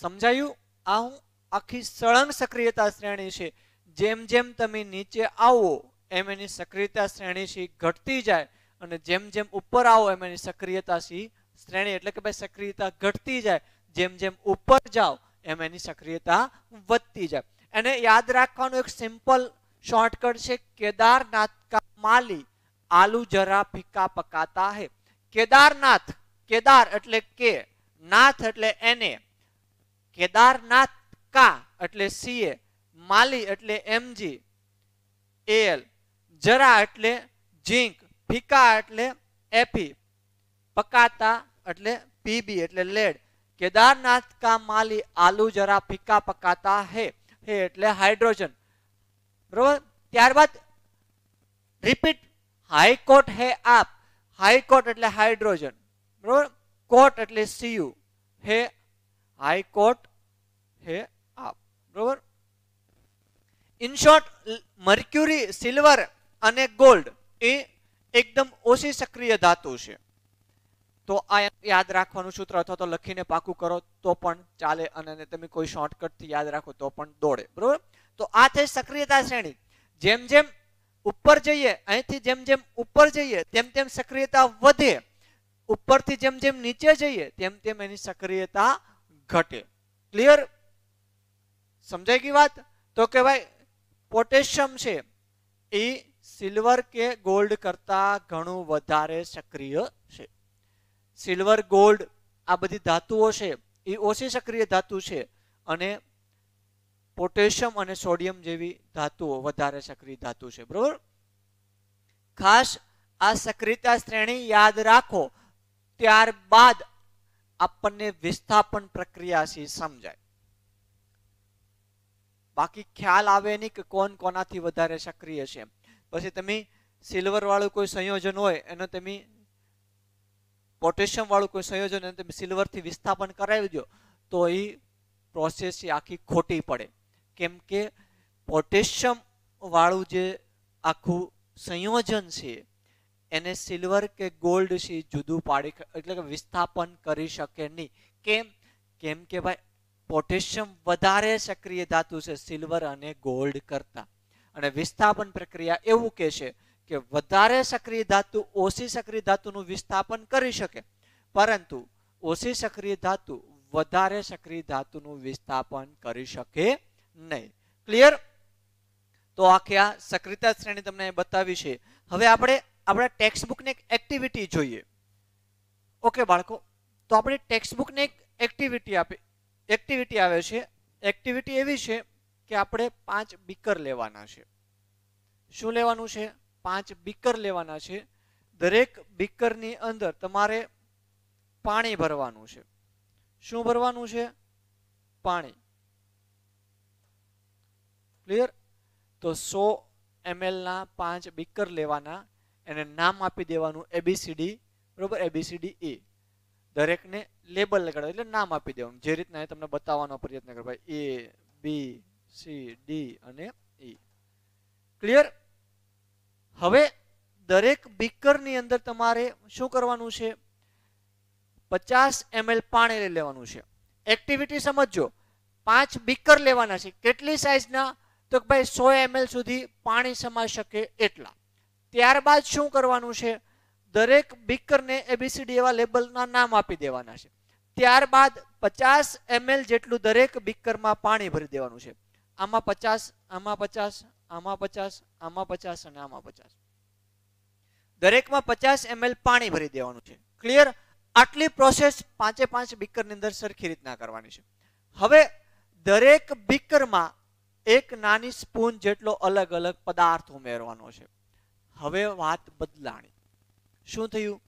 સમજાયું આ હું આખી સળંગ સક્રિયતા શ્રેણી છે જેમ જેમ તમે નીચે આવો એમ એની સક્રિયતા શ્રેણી છે ઘટતી જાય અને જેમ જેમ ઉપર આવો એમ એની સક્રિયતા સી શ્રેણી એટલે કે ભાઈ સક્રિયતા ઘટતી જાય જેમ જેમ ઉપર જાઓ એમ એની સક્રિયતા વધતી જાય એને યાદ રાખવાનું એક સિમ્પલ શોર્ટકટ છે કેદારનાથ કા માલી આલુ જરા ફિક્કા પકાતા હે કેદારનાથ કેદાર એટલે કે નાથ એટલે એને કેદારનાથ કા એટલે સીએ માલી એટલે એમજી એલ જરા એટલે જીંક ફિકા એટલે એપી પકાતા એટલે પીબી એટલે લેડ કેદારનાથ કા માલી આલુ જરા ફીકા પકાતા હે હે એટલે હાઇડ્રોજન બરોબર ત્યારબાદ રિપીટ હાઈકોર્ટ હે આપ હાઈકોર્ટ એટલે હાઇડ્રોજન બરોબર કોટ એટલે સીયુ હે હાઈકોર્ટ હે આપ બરોબર ઇન શોર્ટ મર્ક્યુરી સિલ્વર અને ગોલ્ડ એ એકદમ ઓછી સક્રિય ધાતુ છે તો આ યાદ રાખવાનું સૂત્ર અથવા તો લખીને પાકું કરો તો પણ ચાલે અને તમે કોઈ શોર્ટકટથી યાદ રાખો તો પણ દોડે બરોબર તો આ છે સક્રિયતા શ્રેણી જેમ જેમ ઉપર જઈએ અહીંથી જેમ જેમ ઉપર જઈએ તેમ તેમ સક્રિયતા વધે ઉપરથી જેમ જેમ નીચે જઈએ તેમ તેમ એની સક્રિયતા ઘટે ક્લિયર સમજાય ગઈ વાત તો કે ભાઈ પોટેશિયમ છે એ સિલ્વર કે ગોલ્ડ કરતા ઘણું વધારે સક્રિય છે સિલ્વર ગોલ્ડ આ બધી ધાતુઓ છે એ ઓછી સક્રિય ધાતુ છે અને પોટેશિયમ અને સોડિયમ જેવી ધાતુઓ વધારે સક્રિય ધાતુ છે બરોબર ખાસ આ સક્રિયતા શ્રેણી યાદ રાખો ત્યારબાદ આપણને વિસ્થાપન પ્રક્રિયા છે સમજાય બાકી ખ્યાલ આવે નહીં કે કોણ કોનાથી વધારે સક્રિય છે પછી તમે સિલ્વર વાળું કોઈ સંયોજન હોય એનો તમે પોટેશિયમ વાળું કોઈ સંયોજન તમે સિલ્વરથી વિસ્થાપન કરાવી દો તો એ પ્રોસેસ આખી ખોટી પડે કેમ કે પોટેશિયમ વાળું જે આખું સંયોજન છે એને સિલ્વર કે ગોલ્ડ છે જુદું પાડી એટલે કે વિસ્થાપન કરી શકે નહીં કેમ કેમ કે ભાઈ પોટેશિયમ વધારે સક્રિય ધાતુ છે સિલ્વર અને ગોલ્ડ કરતાં અને વિસ્થાપન પ્રક્રિયા એવું કહે છે કે વધારે સક્રિય ધાતુ ઓછી સક્રિય ધાતુનું વિસ્થાપન કરી શકે પરંતુ ઓછી સક્રિય ધાતુ વધારે સક્રિય ધાતુનું વિસ્થાપન કરી શકે નહીં ક્લિયર તો આખી આ સક્રિયતા શ્રેણી તમને બતાવી છે હવે આપણે આપણા ટેક્સ્ટબુકની એક એક્ટિવિટી જોઈએ ઓકે બાળકો તો આપણે ટેક્સ્ટબુકની એક એક્ટિવિટી આપી એક્ટિવિટી આવે છે એક્ટિવિટી એવી છે કે આપણે પાંચ બીકર લેવાના છે શું લેવાનું છે પાંચ બીકર લેવાના છે દરેક બીકરની અંદર તમારે પાણી ભરવાનું છે શું ભરવાનું છે પાણી ક્લિયર તો સો એમએલના પાંચ બીકર લેવાના એને નામ આપી દેવાનું એબીસીડી બરોબર એબીસીડી એ e. દરેકને લેબલ લગાડો એટલે નામ આપી દેવાનું જે રીતના એ તમને બતાવવાનો પ્રયત્ન કરો ભાઈ એ બી સી ડી અને ઈ e. ક્લિયર હવે દરેક બીકરની અંદર તમારે શું કરવાનું છે પચાસ એમએલ પાણી લઈ લેવાનું છે એક્ટિવિટી સમજો પાંચ બીકર લેવાના છે કેટલી સાઇઝના તો ભાઈ સો એમએલ સુધી પાણી સમાઈ શકે એટલા ત્યારબાદ શું કરવાનું છે દરેક બીકરને એબીસીડી એવા લેબલના નામ આપી દેવાના છે ત્યારબાદ પચાસ એમએલ જેટલું દરેક બીકરમાં પાણી ભરી દેવાનું છે આમાં પચાસ આમાં પચાસ આમાં પચાસ આમાં પચાસ અને આમાં પચાસ દરેકમાં પચાસ એમએલ પાણી ભરી દેવાનું છે ક્લિયર આટલી પ્રોસેસ પાંચે પાંચ બીકરની અંદર સરખી રીતના કરવાની છે હવે દરેક બીકરમાં એક નાની સ્પૂન જેટલો અલગ અલગ પદાર્થ ઉમેરવાનો છે હવે વાત બદલાણી શું થયું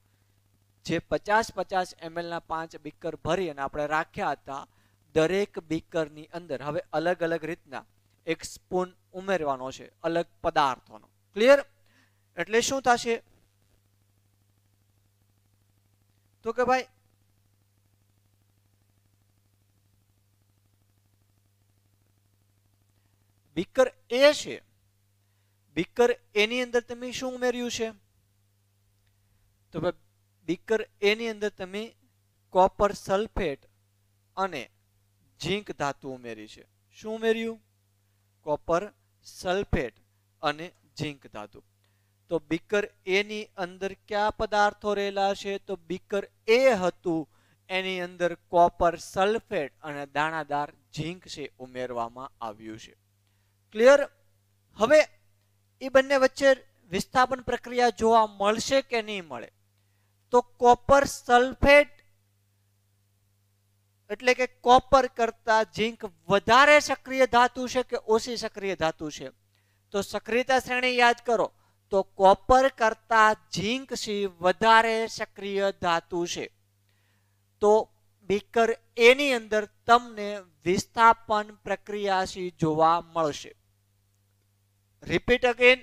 જે પચાસ પચાસ એમએલના પાંચ બીકર ભરી અને આપણે રાખ્યા હતા દરેક બીકરની અંદર હવે અલગ અલગ રીતના એક સ્પૂન ઉમેરવાનો છે અલગ પદાર્થોનો ક્લિયર એટલે શું થશે તો કે ભાઈ બીકર એ છે બીકર એની અંદર તમે શું ઉમેર્યું છે તો બીકર એની અંદર તમે કોપર સલ્ફેટ અને ઝીંક ધાતુ ઉમેરી છે શું ઉમેર્યું કોપર સલ્ફેટ અને ઝીંક ધાતુ તો બીકર એની અંદર કયા પદાર્થો રહેલા છે તો બીકર એ હતું એની અંદર કોપર સલ્ફેટ અને દાણાદાર ઝીંક છે ઉમેરવામાં આવ્યું છે ક્લિયર હવે એ બંને વચ્ચે વિસ્થાપન પ્રક્રિયા જોવા મળશે કે નહીં મળે તો કોપર સલ્ફેટ એટલે કે કોપર કરતા ઝીંક વધારે સક્રિય ધાતુ છે કે ઓછી સક્રિય ધાતુ છે તો સક્રિયતા શ્રેણી યાદ કરો તો કોપર કરતા ઝીંક સી વધારે સક્રિય ધાતુ છે તો બીકર એની અંદર તમને વિસ્થાપન પ્રક્રિયા સી જોવા મળશે રિપીટ અગેન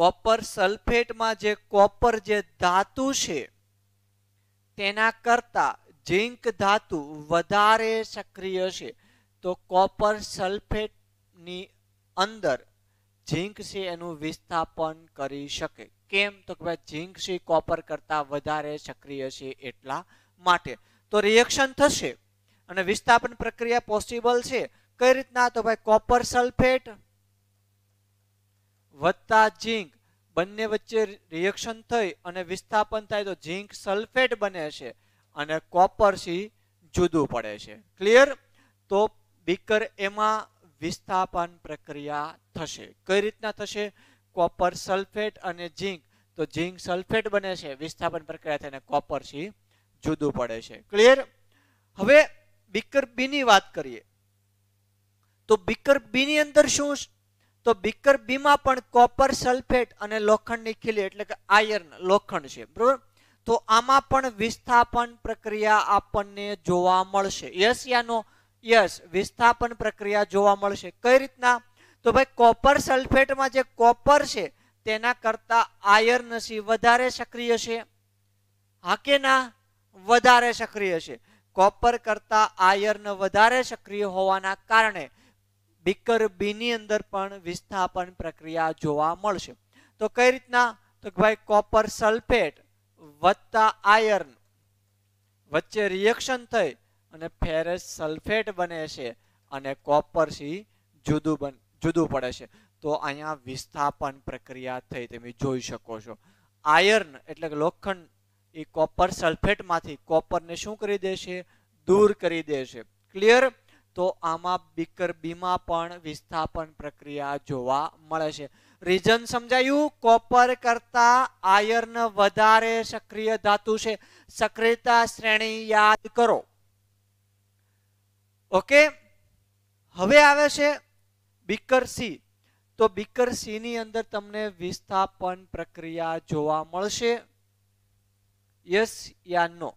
કોપર સલ્ફેટમાં જે કોપર જે ધાતુ છે તેના કરતા ઝીંક ધાતુ વધારે સક્રિય છે તો કોપર સલ્ફેટની અંદર ઝીંક છે એનું વિસ્થાપન કરી શકે કેમ તો કે ભાઈ ઝીંક છે કોપર કરતાં વધારે સક્રિય છે એટલા માટે તો રિએક્શન થશે અને વિસ્થાપન પ્રક્રિયા પોસિબલ છે કઈ રીતના તો ભાઈ કોપર સલ્ફેટ વધતા ઝીંક બંને વચ્ચે રિએક્શન થઈ અને વિસ્થાપન થાય તો ઝીંક સલ્ફેટ બને છે અને કોપર જુદું પડે છે ક્લિયર તો બીકર એમાં વિસ્થાપન પ્રક્રિયા થશે કઈ રીતના થશે કોપર સલ્ફેટ અને ઝીંક તો ઝીંક સલ્ફેટ બને છે વિસ્થાપન પ્રક્રિયા થઈને કોપર જુદું પડે છે ક્લિયર હવે બીકર બી ની વાત કરીએ તો બીકર બી ની અંદર શું તો બીકર બીમાં પણ કોપર સલ્ફેટ અને લોખંડની ખીલી એટલે કે આયર્ન લોખંડ છે બરોબર તો આમાં પણ વિસ્થાપન પ્રક્રિયા આપણને જોવા મળશે યસ યાનો યસ વિસ્થાપન પ્રક્રિયા જોવા મળશે કઈ રીતના તો ભાઈ કોપર સલ્ફેટમાં જે કોપર છે તેના કરતા આયર્ન સી વધારે સક્રિય છે હા કે ના વધારે સક્રિય છે કોપર કરતા આયર્ન વધારે સક્રિય હોવાના કારણે બીકર બીની અંદર પણ વિસ્થાપન પ્રક્રિયા જોવા મળશે તો કઈ રીતના તો ભાઈ કોપર સલ્ફેટ વત્તા આયર્ન વચ્ચે રિએક્શન થઈ અને ફેરસ સલ્ફેટ બને છે અને કોપર સી જુદું બન જુદું પડે છે તો અહીંયા વિસ્થાપન પ્રક્રિયા થઈ તમે જોઈ શકો છો આયર્ન એટલે કે લોખંડ એ કોપર સલ્ફેટમાંથી કોપરને શું કરી દેશે દૂર કરી દેશે ક્લિયર તો આમાં બીકર બીમાં પણ વિસ્થાપન પ્રક્રિયા જોવા મળે છે રીઝન સમજાયું કોપર કરતા આયર્ન વધારે સક્રિય ધાતુ છે સક્રિયતા શ્રેણી યાદ કરો ઓકે હવે આવે છે બીકર સી તો બીકર સી ની અંદર તમને વિસ્થાપન પ્રક્રિયા જોવા મળશે યસ યા નો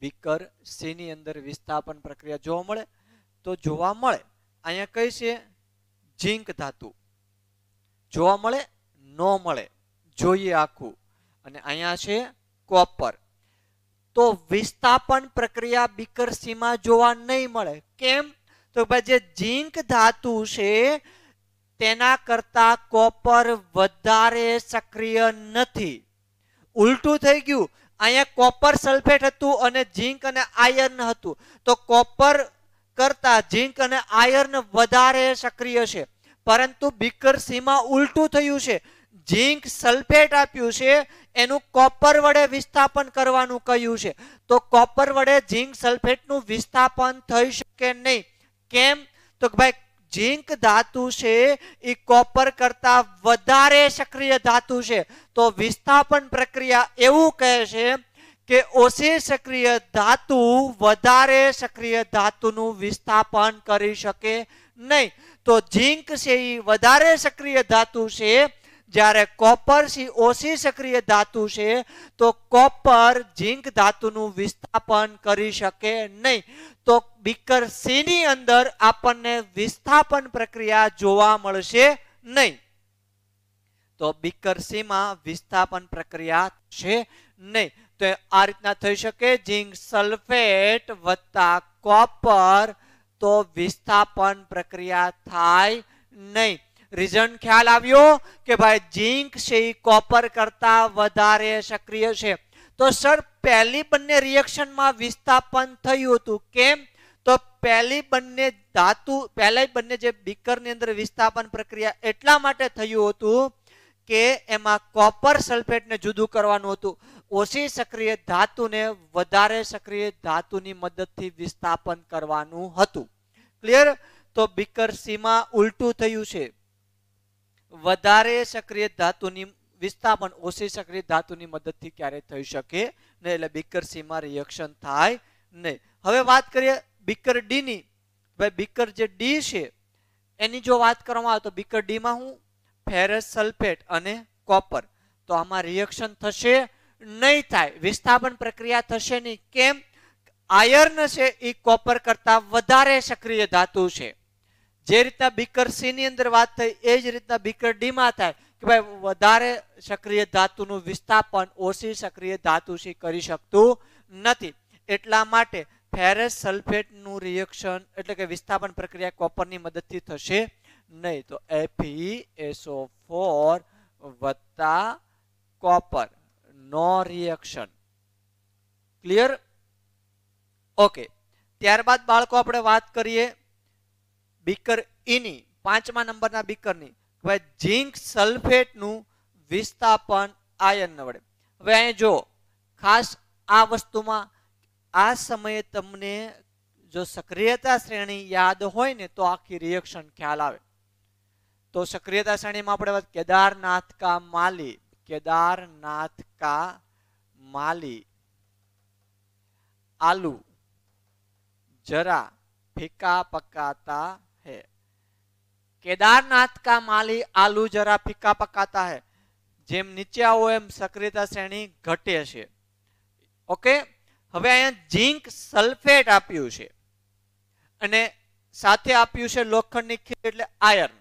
બીકર સી ની અંદર વિસ્થાપન પ્રક્રિયા જોવા મળે તો જોવા મળે અહીંયા કઈ છે ઝીંક ધાતુ જોવા મળે ન મળે જોઈએ આખું અને અહીંયા છે કોપર તો વિસ્થાપન પ્રક્રિયા બીકરસીમાં જોવા નહીં મળે કેમ તો ભાઈ જે ઝીંક ધાતુ છે તેના કરતા કોપર વધારે સક્રિય નથી ઉલટું થઈ ગયું અહીંયા કોપર સલ્ફેટ હતું અને ઝીંક અને આયર્ન હતું તો કોપર કરતા ઝીંક અને આયર્ન વધારે સક્રિય છે પરંતુ બીકરસીમાં ઉલટું થયું છે જિંક સલ્ફેટ આપ્યું છે એનું કોપર વડે વિસ્થાપન કરવાનું કહ્યું છે તો કોપર વડે જિંક સલ્ફેટનું વિસ્થાપન થઈ શકે નહીં કેમ તો ભાઈ જિંક ધાતુ છે એ કોપર કરતા વધારે સક્રિય ધાતુ છે તો વિસ્થાપન પ્રક્રિયા એવું કહે છે કે ઓછી સક્રિય ધાતુ વધારે સક્રિય ધાતુનું વિસ્થાપન કરી શકે નહીં તો ઝીંક છે એ વધારે સક્રિય ધાતુ છે જ્યારે કોપર છે ઓછી સક્રિય ધાતુ છે તો કોપર ઝીંક ધાતુનું વિસ્થાપન કરી શકે નહીં તો બીકર સી ની અંદર આપણને વિસ્થાપન પ્રક્રિયા જોવા મળશે નહીં તો બીકર માં વિસ્થાપન પ્રક્રિયા છે નહીં તો આ રીતના થઈ શકે ઝીંક સલ્ફેટ વત્તા કોપર તો વિસ્થાપન પ્રક્રિયા થાય નહીં રીઝન ખ્યાલ આવ્યો કે ભાઈ ઝીંક છે એ કોપર કરતા વધારે સક્રિય છે તો સર પહેલી બંને રિએક્શનમાં વિસ્થાપન થયું હતું કેમ તો પહેલી બંને ધાતુ પહેલા બંને જે બીકરની અંદર વિસ્થાપન પ્રક્રિયા એટલા માટે થયું હતું કે એમાં કોપર સલ્ફેટને જુદું કરવાનું હતું ઓછી સક્રિય ધાતુને વધારે સક્રિય ધાતુની મદદથી વિસ્થાપન કરવાનું હતું ક્લિયર તો બીકર સીમાં ઉલટું થયું છે વધારે સક્રિય ધાતુની વિસ્થાપન ઓછી સક્રિય ધાતુની મદદથી ક્યારે થઈ શકે નહીં એટલે બીકર સીમાં રિએક્શન થાય નહીં હવે વાત કરીએ બીકર ડીની ભાઈ બીકર જે ડી છે એની જો વાત કરવામાં આવે તો બીકર ડીમાં હું ફેરસ સલ્ફેટ અને કોપર તો આમાં રિએક્શન થશે નહીં થાય વિસ્થાપન પ્રક્રિયા થશે નહીં કેમ આયર્ન છે એ કોપર કરતા વધારે સક્રિય ધાતુ છે જે રીતના બીકર સી ની અંદર વાત થઈ એ જ રીતના બીકર ડી માં થાય કે ભાઈ વધારે સક્રિય ધાતુનું વિસ્થાપન ઓછી સક્રિય ધાતુ છે કરી શકતું નથી એટલા માટે ફેરસ સલ્ફેટનું રિએક્શન એટલે કે વિસ્થાપન પ્રક્રિયા કોપરની મદદથી થશે નહીં તો એફઈએસઓ ફોર e વત્તા કોપર નો રિએક્શન ક્લિયર ઓકે ત્યારબાદ બાળકો આપણે વાત કરીએ બીકર ઈની e પાંચમા નંબરના બીકરની હવે ઝીંક સલ્ફેટનું વિસ્થાપન આયન વડે હવે અહીં જો ખાસ આ વસ્તુમાં આ સમયે તમને જો સક્રિયતા શ્રેણી યાદ હોય ને તો આખી રિએક્શન ખ્યાલ આવે તો સક્રિયતા શ્રેણીમાં આપણે વાત કેદારનાથ કા માલી કેદારનાથ કા માલી આલુ જરા ફીકા પકાતા હે કેદારનાથ કા માલી આલુ જરા ફીકા પકાતા હે જેમ નીચે આવો એમ સક્રિયતા શ્રેણી ઘટે છે ઓકે હવે અહીંયા ઝીંક સલ્ફેટ આપ્યું છે અને સાથે આપ્યું છે લોખંડની ખીર એટલે આયર્ન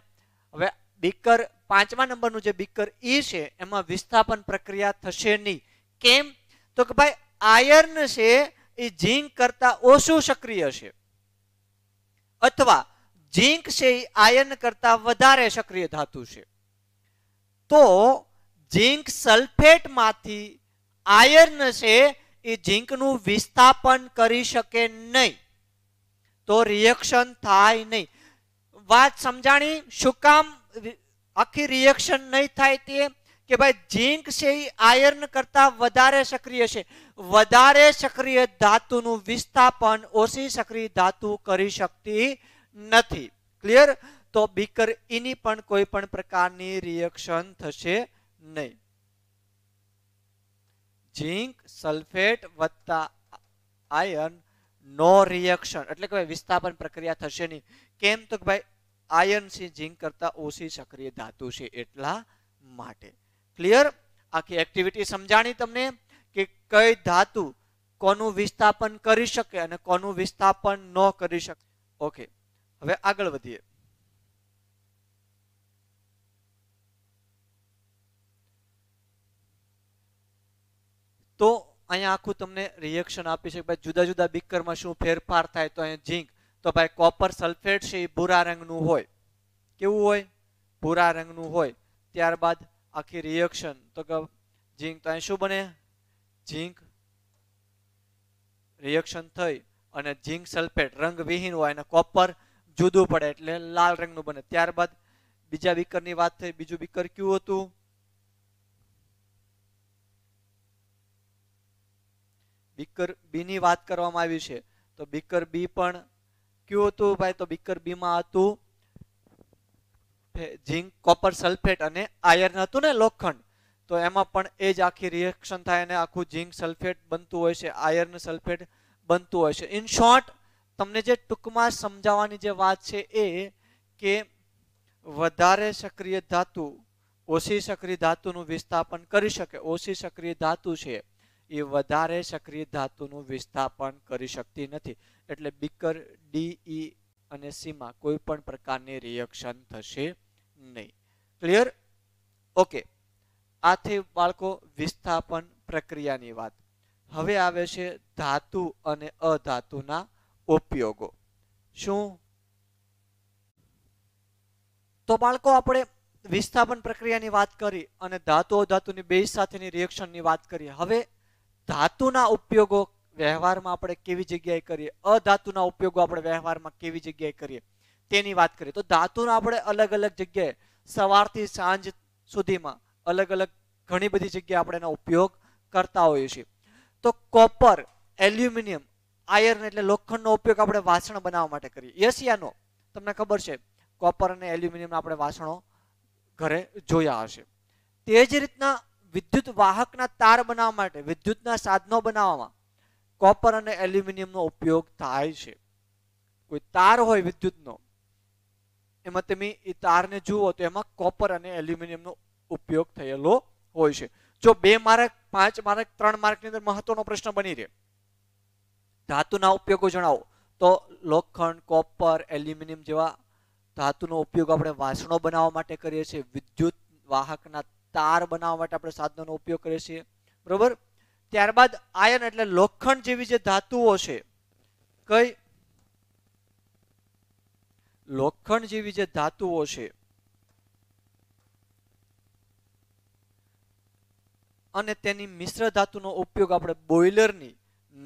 બીકર પાંચમા નંબરનું જે બીકર એ છે એમાં વિસ્થાપન પ્રક્રિયા થશે નહીં કેમ તો કે ભાઈ આયર્ન છે એ ઝીંક કરતા ઓછું સક્રિય છે અથવા ઝીંક છે એ આયર્ન કરતા વધારે સક્રિય ધાતુ છે તો ઝીંક સલ્ફેટમાંથી આયર્ન છે એ ઝીંકનું વિસ્થાપન કરી શકે નહીં તો રિએક્શન થાય નહીં વાત સમજાણી શું કામ આખી રિએક્શન નહીં થાય તે કે ભાઈ ઝીંક છે એ આયર્ન કરતા વધારે સક્રિય છે વધારે સક્રિય ધાતુનું વિસ્થાપન ઓછી સક્રિય ધાતુ કરી શકતી નથી ક્લિયર તો બીકર એની પણ કોઈ પણ પ્રકારની રિએક્શન થશે નહીં ઝીંક સલ્ફેટ વત્તા આયર્ન નો રિએક્શન એટલે કે ભાઈ વિસ્થાપન પ્રક્રિયા થશે નહીં કેમ તો કે ભાઈ આયર્ન છે ઝીંક કરતાં ઓછી સક્રિય ધાતુ છે એટલા માટે ક્લિયર આખી એક્ટિવિટી સમજાણી તમને કે કઈ ધાતુ કોનું વિસ્થાપન કરી શકે અને કોનું વિસ્થાપન ન કરી શકે ઓકે હવે આગળ વધીએ તો અહીંયા આખું તમને રિએક્શન આપી છે ભાઈ જુદા જુદા બીકરમાં શું ફેરફાર થાય તો અહીંયા ઝીંક તો ભાઈ કોપર સલ્ફેટ છે એ ભૂરા રંગનું હોય કેવું હોય ભૂરા રંગનું હોય ત્યારબાદ આખી રિએક્શન તો કે ઝીંક તો શું બને ઝીંક રિએક્શન થઈ અને ઝીંક સલ્ફેટ રંગ વિહીન હોય અને કોપર જુદું પડે એટલે લાલ રંગનું બને ત્યારબાદ બીજા બીકરની વાત થઈ બીજું બીકર કયું હતું બીકર બી ની વાત કરવામાં આવી છે તો બીકર બી પણ કયું હતું ભાઈ તો બીકર બીમાં હતું ઝીંક કોપર સલ્ફેટ અને આયર્ન હતું ને લોખંડ તો એમાં પણ એ જ આખી રિએક્શન થાય અને આખું ઝીંક સલ્ફેટ બનતું હોય છે આયર્ન સલ્ફેટ બનતું હોય છે ઇન શોર્ટ તમને જે ટૂંકમાં સમજાવવાની જે વાત છે એ કે વધારે સક્રિય ધાતુ ઓછી સક્રિય ધાતુનું વિસ્થાપન કરી શકે ઓછી સક્રિય ધાતુ છે એ વધારે સક્રિય ધાતુનું વિસ્થાપન કરી શકતી નથી એટલે બીકર ડી ઈ અને સીમાં કોઈ પણ પ્રકારની રિએક્શન થશે નહીં ક્લિયર ઓકે આથી બાળકો વિસ્થાપન પ્રક્રિયાની વાત હવે આવે છે ધાતુ અને અધાતુના ઉપયોગો શું તો બાળકો આપણે વિસ્થાપન પ્રક્રિયાની વાત કરી અને ધાતુ અધાતુની બે સાથેની રિએક્શનની વાત કરી હવે ધાતુના ઉપયોગો વ્યવહારમાં આપણે કેવી જગ્યાએ કરીએ અધાતુના ઉપયોગો આપણે વ્યવહારમાં કેવી જગ્યાએ કરીએ તેની વાત કરીએ તો ધાતુનો આપણે અલગ અલગ જગ્યાએ સવારથી સાંજ સુધીમાં અલગ અલગ ઘણી બધી જગ્યાએ આપણે એનો ઉપયોગ કરતા હોઈએ છીએ તો કોપર એલ્યુમિનિયમ આયર્ન એટલે લોખંડનો ઉપયોગ આપણે વાસણ બનાવવા માટે કરીએ યસ તમને ખબર છે કોપર અને એલ્યુમિનિયમ આપણે વાસણો ઘરે જોયા હશે તે જ રીતના વિદ્યુત વાહકના તાર બનાવવા માટે વિદ્યુતના સાધનો બનાવવામાં કોપર અને એલ્યુમિનિયમનો ઉપયોગ થાય છે કોઈ તાર હોય વિદ્યુતનો એમાં તમે એ તારને જુઓ તો એમાં કોપર અને એલ્યુમિનિયમનો ઉપયોગ થયેલો હોય છે જો બે માર્ક પાંચ માર્ક ત્રણ માર્કની અંદર મહત્વનો પ્રશ્ન બની રહે ધાતુના ઉપયોગો જણાવો તો લોખંડ કોપર એલ્યુમિનિયમ જેવા ધાતુનો ઉપયોગ આપણે વાસણો બનાવવા માટે કરીએ છીએ વિદ્યુત વાહકના તાર બનાવવા માટે આપણે સાધનોનો ઉપયોગ કરીએ છીએ બરોબર ત્યારબાદ આયન એટલે લોખંડ જેવી જે ધાતુઓ છે કઈ લોખંડ જેવી જે ધાતુઓ છે અને તેની મિશ્ર ધાતુનો ઉપયોગ આપણે બોઇલરની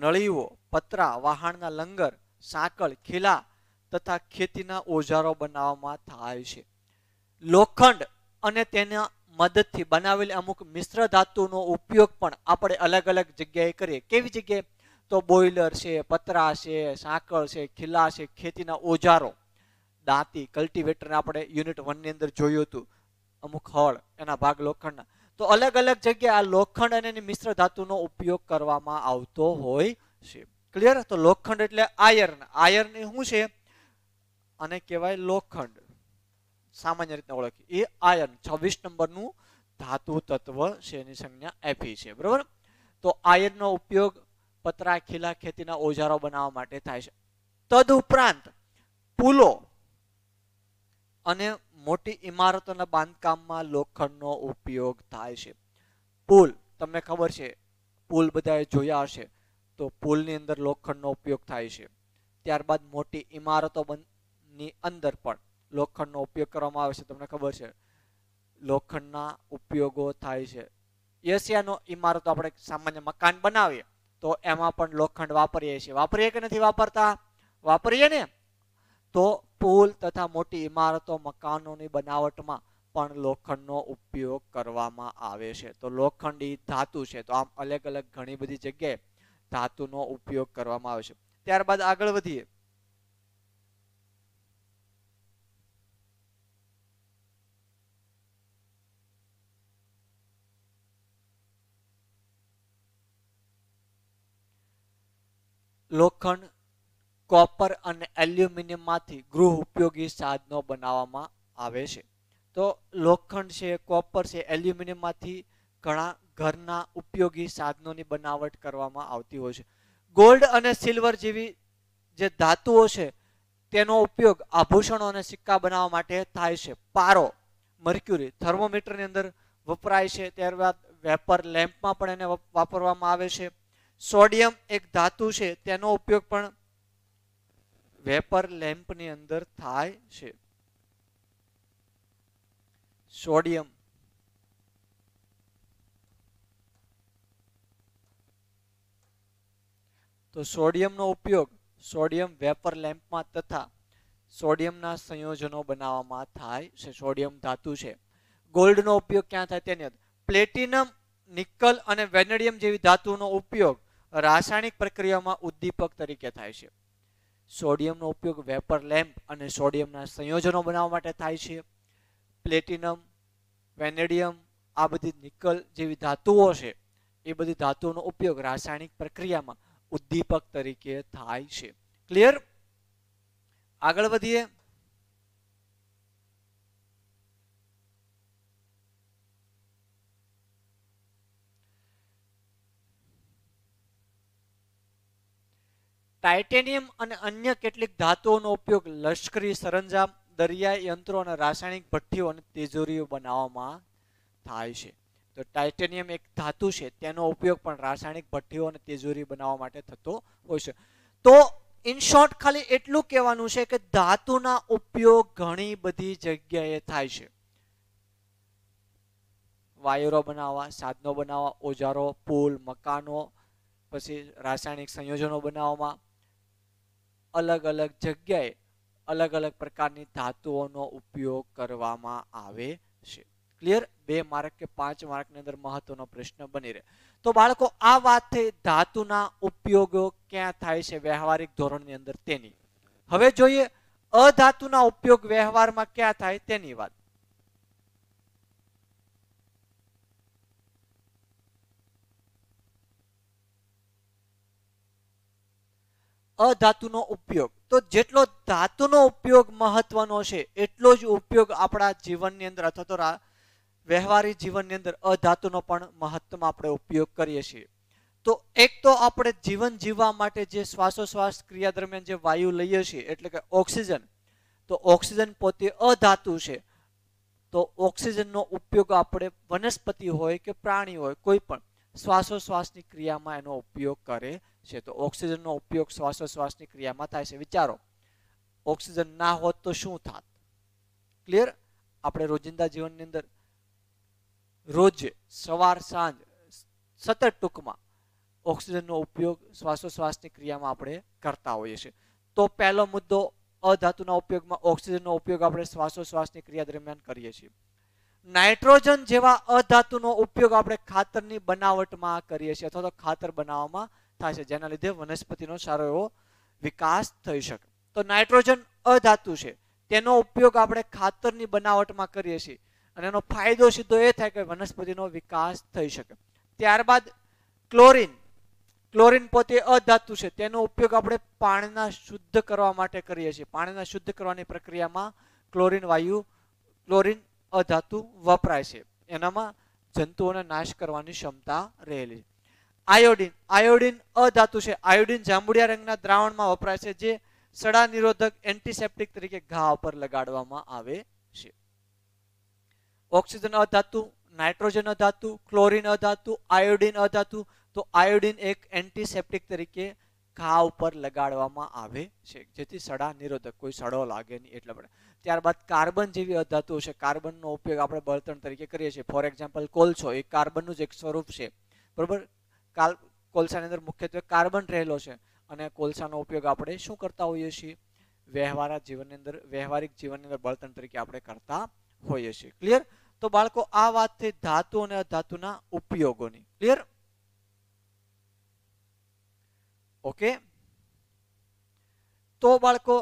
નળીઓ પતરા વાહણના લંગર સાંકળ ખીલા તથા ખેતીના ઓજારો બનાવવામાં થાય છે લોખંડ અને તેના મદદથી બનાવેલી અમુક મિશ્ર ધાતુનો ઉપયોગ પણ આપણે અલગ અલગ જગ્યાએ કરીએ કેવી જગ્યાએ તો બોઈલર છે પતરા છે સાંકળ છે ખીલા છે ખેતીના ઓજારો દાંતી કલ્ટિવેટરને આપણે યુનિટ વનની અંદર જોયું હતું અમુક હળ એના ભાગ લોખંડના તો અલગ અલગ જગ્યાએ આ લોખંડ અને એની મિશ્ર ધાતુનો ઉપયોગ કરવામાં આવતો હોય છે ક્લિયર તો લોખંડ એટલે આયર્ન આયર્ન એ શું છે અને કહેવાય લોખંડ સામાન્ય રીતે ઓળખી એ આયન છવ્વીસ નંબરનું ધાતુ તત્વ છે એની સંજ્ઞા એફી છે બરોબર તો આયનનો ઉપયોગ પતરા ખીલા ખેતીના ઓજારો બનાવવા માટે થાય છે તદ પુલો અને મોટી ઇમારતોના બાંધકામમાં લોખંડનો ઉપયોગ થાય છે પુલ તમને ખબર છે પુલ બધાએ જોયા હશે તો પુલની અંદર લોખંડનો ઉપયોગ થાય છે ત્યારબાદ મોટી ઇમારતો ની અંદર પણ લોખંડનો ઉપયોગ કરવામાં આવે છે તમને ખબર છે લોખંડના ઉપયોગો થાય છે એશિયાનો ઇમારતો આપણે સામાન્ય મકાન બનાવીએ તો એમાં પણ લોખંડ વાપરીએ છીએ વાપરીએ કે નથી વાપરતા વાપરીએ ને તો પુલ તથા મોટી ઇમારતો મકાનોની બનાવટમાં પણ લોખંડનો ઉપયોગ કરવામાં આવે છે તો લોખંડ એ ધાતુ છે તો આમ અલગ અલગ ઘણી બધી જગ્યાએ ધાતુનો ઉપયોગ કરવામાં આવે છે ત્યારબાદ આગળ વધીએ લોખંડ કોપર અને એલ્યુમિનિયમમાંથી ગૃહ ઉપયોગી સાધનો બનાવવામાં આવે છે તો લોખંડ છે કોપર છે એલ્યુમિનિયમમાંથી ઘણા ઘરના ઉપયોગી સાધનોની બનાવટ કરવામાં આવતી હોય છે ગોલ્ડ અને સિલ્વર જેવી જે ધાતુઓ છે તેનો ઉપયોગ આભૂષણો અને સિક્કા બનાવવા માટે થાય છે પારો મર્ક્યુરી થર્મોમીટરની અંદર વપરાય છે ત્યારબાદ વેપર લેમ્પમાં પણ એને વાપરવામાં આવે છે સોડિયમ એક ધાતુ છે તેનો ઉપયોગ પણ વેપર લેમ્પની અંદર થાય છે સોડિયમ તો સોડિયમનો ઉપયોગ સોડિયમ વેપર લેમ્પમાં તથા સોડિયમના સંયોજનો બનાવવામાં થાય છે સોડિયમ ધાતુ છે ગોલ્ડનો ઉપયોગ ક્યાં થાય તેની અંદર પ્લેટિનમ નિકલ અને વેનેડિયમ જેવી ધાતુનો ઉપયોગ રાસાયણિક પ્રક્રિયામાં ઉદ્દીપક તરીકે થાય છે સોડિયમનો ઉપયોગ વેપર લેમ્પ અને સોડિયમના સંયોજનો બનાવવા માટે થાય છે પ્લેટિનમ વેનેડિયમ આ બધી નિકલ જેવી ધાતુઓ છે એ બધી ધાતુઓનો ઉપયોગ રાસાયણિક પ્રક્રિયામાં ઉદ્દીપક તરીકે થાય છે ક્લિયર આગળ વધીએ ટાઇટેનિયમ અને અન્ય કેટલીક ધાતુઓનો ઉપયોગ લશ્કરી સરંજામ દરિયાઈ યંત્રો અને રાસાયણિક ભઠ્ઠીઓ અને તેજોરીઓ બનાવવામાં થાય છે તો ટાઇટેનિયમ એક ધાતુ છે તેનો ઉપયોગ પણ રાસાયણિક ભઠ્ઠીઓ અને તેજોરી બનાવવા માટે થતો હોય છે તો ઇન શોર્ટ ખાલી એટલું કહેવાનું છે કે ધાતુના ઉપયોગ ઘણી બધી જગ્યાએ થાય છે વાયરો બનાવવા સાધનો બનાવવા ઓજારો પુલ મકાનો પછી રાસાયણિક સંયોજનો બનાવવામાં અલગ અલગ જગ્યાએ અલગ અલગ પ્રકારની ધાતુઓનો ઉપયોગ કરવામાં આવે છે ક્લિયર બે માર્ક કે પાંચ માર્કની અંદર મહત્વનો પ્રશ્ન બની રહે તો બાળકો આ વાત થઈ ધાતુના ઉપયોગો ક્યાં થાય છે વ્યવહારિક ધોરણની અંદર તેની હવે જોઈએ અધાતુના ઉપયોગ વ્યવહારમાં ક્યાં થાય તેની વાત અધાતુનો ઉપયોગ તો જેટલો ધાતુનો ઉપયોગ મહત્વનો છે એટલો જ ઉપયોગ આપણા જીવનની અંદર અથવા તો વ્યવહારિક જીવનની અંદર અધાતુનો પણ મહત્તમ આપણે ઉપયોગ કરીએ છીએ તો એક તો આપણે જીવન જીવવા માટે જે શ્વાસોશ્વાસ ક્રિયા દરમિયાન જે વાયુ લઈએ છીએ એટલે કે ઓક્સિજન તો ઓક્સિજન પોતે અધાતુ છે તો ઓક્સિજનનો ઉપયોગ આપણે વનસ્પતિ હોય કે પ્રાણી હોય કોઈ પણ શ્વાસોશ્વાસની ક્રિયામાં એનો ઉપયોગ કરે છે તો ઓક્સિજનનો ઉપયોગ શ્વાસોશ્વાસની ક્રિયામાં થાય છે વિચારો ઓક્સિજન ના હોત તો શું થાત ક્લિયર આપણે રોજિંદા જીવનની અંદર રોજ સવાર સાંજ સતત ટૂંકમાં ઓક્સિજનનો ઉપયોગ શ્વાસોશ્વાસની ક્રિયામાં આપણે કરતા હોઈએ છીએ તો પહેલો મુદ્દો અધાતુના ઉપયોગમાં ઓક્સિજનનો ઉપયોગ આપણે શ્વાસોશ્વાસની ક્રિયા દરમિયાન કરીએ છીએ નાઇટ્રોજન જેવા અધાતુનો ઉપયોગ આપણે ખાતરની બનાવટમાં કરીએ છીએ અથવા તો ખાતર બનાવવામાં થશે જેના લીધે વનસ્પતિનો સારો એવો વિકાસ થઈ શકે તો નાઇટ્રોજન અધાતુ છે તેનો ઉપયોગ આપણે ખાતરની બનાવટમાં કરીએ છીએ અને એનો ફાયદો સીધો એ થાય કે વનસ્પતિનો વિકાસ થઈ શકે ત્યારબાદ ક્લોરિન ક્લોરિન પોતે અધાતુ છે તેનો ઉપયોગ આપણે પાણીના શુદ્ધ કરવા માટે કરીએ છીએ પાણીના શુદ્ધ કરવાની પ્રક્રિયામાં ક્લોરિન વાયુ ક્લોરિન અધાતુ વપરાય છે એનામાં જંતુઓને નાશ કરવાની ક્ષમતા રહેલી છે આયોડિન આયોડિન અધાતુ છે આયોડિન જાંબુડિયા રંગના દ્રાવણમાં વપરાય છે જે સડા નિરોધક એન્ટિસેપ્ટિક તરીકે ઘા ઉપર લગાડવામાં આવે છે ઓક્સિજન અધાતુ નાઇટ્રોજન અધાતુ ક્લોરિન અધાતુ આયોડિન અધાતુ તો આયોડિન એક એન્ટિસેપ્ટિક તરીકે ઘા ઉપર લગાડવામાં આવે છે જેથી સડા નિરોધક કોઈ સડો લાગે નહીં એટલે માટે ત્યારબાદ કાર્બન જેવી અધાતુઓ છે કાર્બનનો ઉપયોગ આપણે બળતણ તરીકે કરીએ છીએ ફોર એક્ઝામ્પલ કોલસો એ કાર્બનનું જ એક સ્વરૂપ છે બરોબર કોલસાની અંદર મુખ્યત્વે કાર્બન રહેલો છે અને કોલસાનો ઉપયોગ આપણે શું કરતા હોઈએ છીએ વ્યવહારા જીવનની અંદર વ્યવહારિક જીવનની અંદર બળતણ તરીકે આપણે કરતા હોઈએ છીએ ક્લિયર તો બાળકો આ વાત થઈ ધાતુ અને અધાતુના ઉપયોગોની ક્લિયર ઓકે તો બાળકો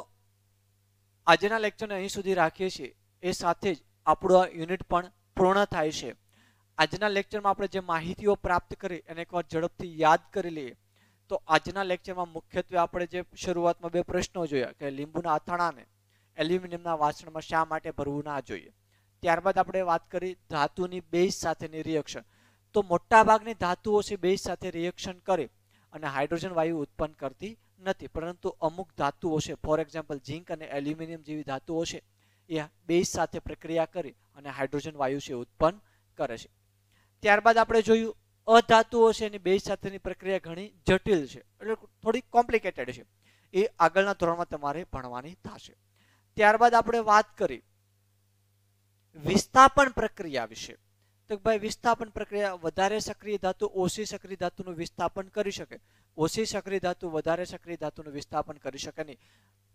આજના લેક્ચરને અહીં સુધી રાખીએ છીએ એ સાથે જ આપણું આ યુનિટ પણ પૂર્ણ થાય છે આજના લેક્ચરમાં આપણે જે માહિતીઓ પ્રાપ્ત કરી એને એકવાર ઝડપથી યાદ કરી લઈએ તો આજના લેક્ચરમાં મુખ્યત્વે આપણે જે શરૂઆતમાં બે પ્રશ્નો જોયા કે લીંબુના અથાણાને એલ્યુમિનિયમના વાસણમાં શા માટે ભરવું ના જોઈએ ત્યારબાદ આપણે વાત કરી ધાતુની બેઝ સાથેની રિએક્શન તો મોટાભાગની ધાતુઓ છે બેઝ સાથે રિએક્શન કરે અને હાઇડ્રોજન વાયુ ઉત્પન્ન કરતી નથી પરંતુ અમુક ધાતુઓ છે ફોર એક્ઝામ્પલ ઝિંક અને એલ્યુમિનિયમ જેવી ધાતુઓ છે એ બેઝ સાથે પ્રક્રિયા કરી અને હાઇડ્રોજન વાયુ છે ઉત્પન્ન કરે છે ત્યારબાદ આપણે જોયું અધાતુઓ છે એની બે સાથેની પ્રક્રિયા ઘણી જટિલ છે એટલે થોડી કોમ્પ્લિકેટેડ છે એ આગળના ધોરણમાં તમારે ભણવાની થશે ત્યારબાદ આપણે વાત કરી વિસ્થાપન પ્રક્રિયા વિશે તો ભાઈ વિસ્થાપન પ્રક્રિયા વધારે સક્રિય ધાતુ ઓછી સક્રિય ધાતુનું વિસ્થાપન કરી શકે ઓછી સક્રિય ધાતુ વધારે સક્રિય ધાતુનું વિસ્થાપન કરી શકે નહીં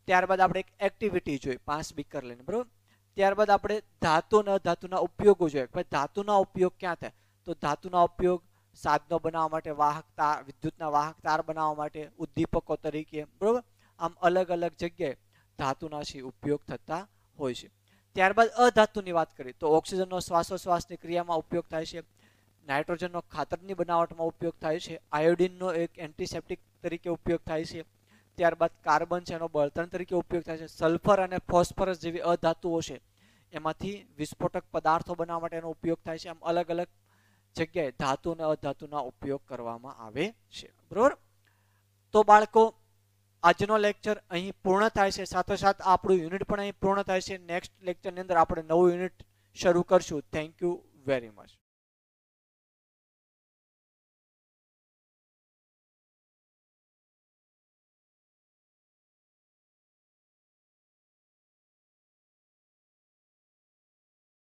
ત્યારબાદ આપણે એક એક્ટિવિટી જોઈ પાંચ બીકર લઈને બરોબર ત્યારબાદ આપણે ધાતુ ન ધાતુના ઉપયોગો જોઈએ ભાઈ ધાતુના ઉપયોગ ક્યાં થાય તો ધાતુના ઉપયોગ સાધનો બનાવવા માટે વાહક તાર વિદ્યુતના વાહક તાર બનાવવા માટે ઉદ્દીપકો તરીકે બરોબર આમ અલગ અલગ જગ્યાએ ધાતુના છે ઉપયોગ થતા હોય છે ત્યારબાદ અધાતુની વાત કરીએ તો ઓક્સિજનનો શ્વાસોશ્વાસની ક્રિયામાં ઉપયોગ થાય છે નાઇટ્રોજનનો ખાતરની બનાવટમાં ઉપયોગ થાય છે આયોડિનનો એક એન્ટિસેપ્ટિક તરીકે ઉપયોગ થાય છે ત્યારબાદ કાર્બન છે એનો બળતણ તરીકે ઉપયોગ થાય છે સલ્ફર અને ફોસ્ફરસ જેવી અધાતુઓ છે એમાંથી વિસ્ફોટક પદાર્થો બનાવવા માટે એનો ઉપયોગ થાય છે આમ અલગ અલગ જગ્યાએ ધાતુ અને અધાતુના ઉપયોગ કરવામાં આવે છે બરોબર તો બાળકો આજનો લેક્ચર અહીં પૂર્ણ થાય છે સાથોસાથ આપણું યુનિટ પણ અહીં પૂર્ણ થાય છે નેક્સ્ટ લેક્ચરની અંદર આપણે નવું યુનિટ શરૂ કરશું થેન્ક યુ વેરી મચ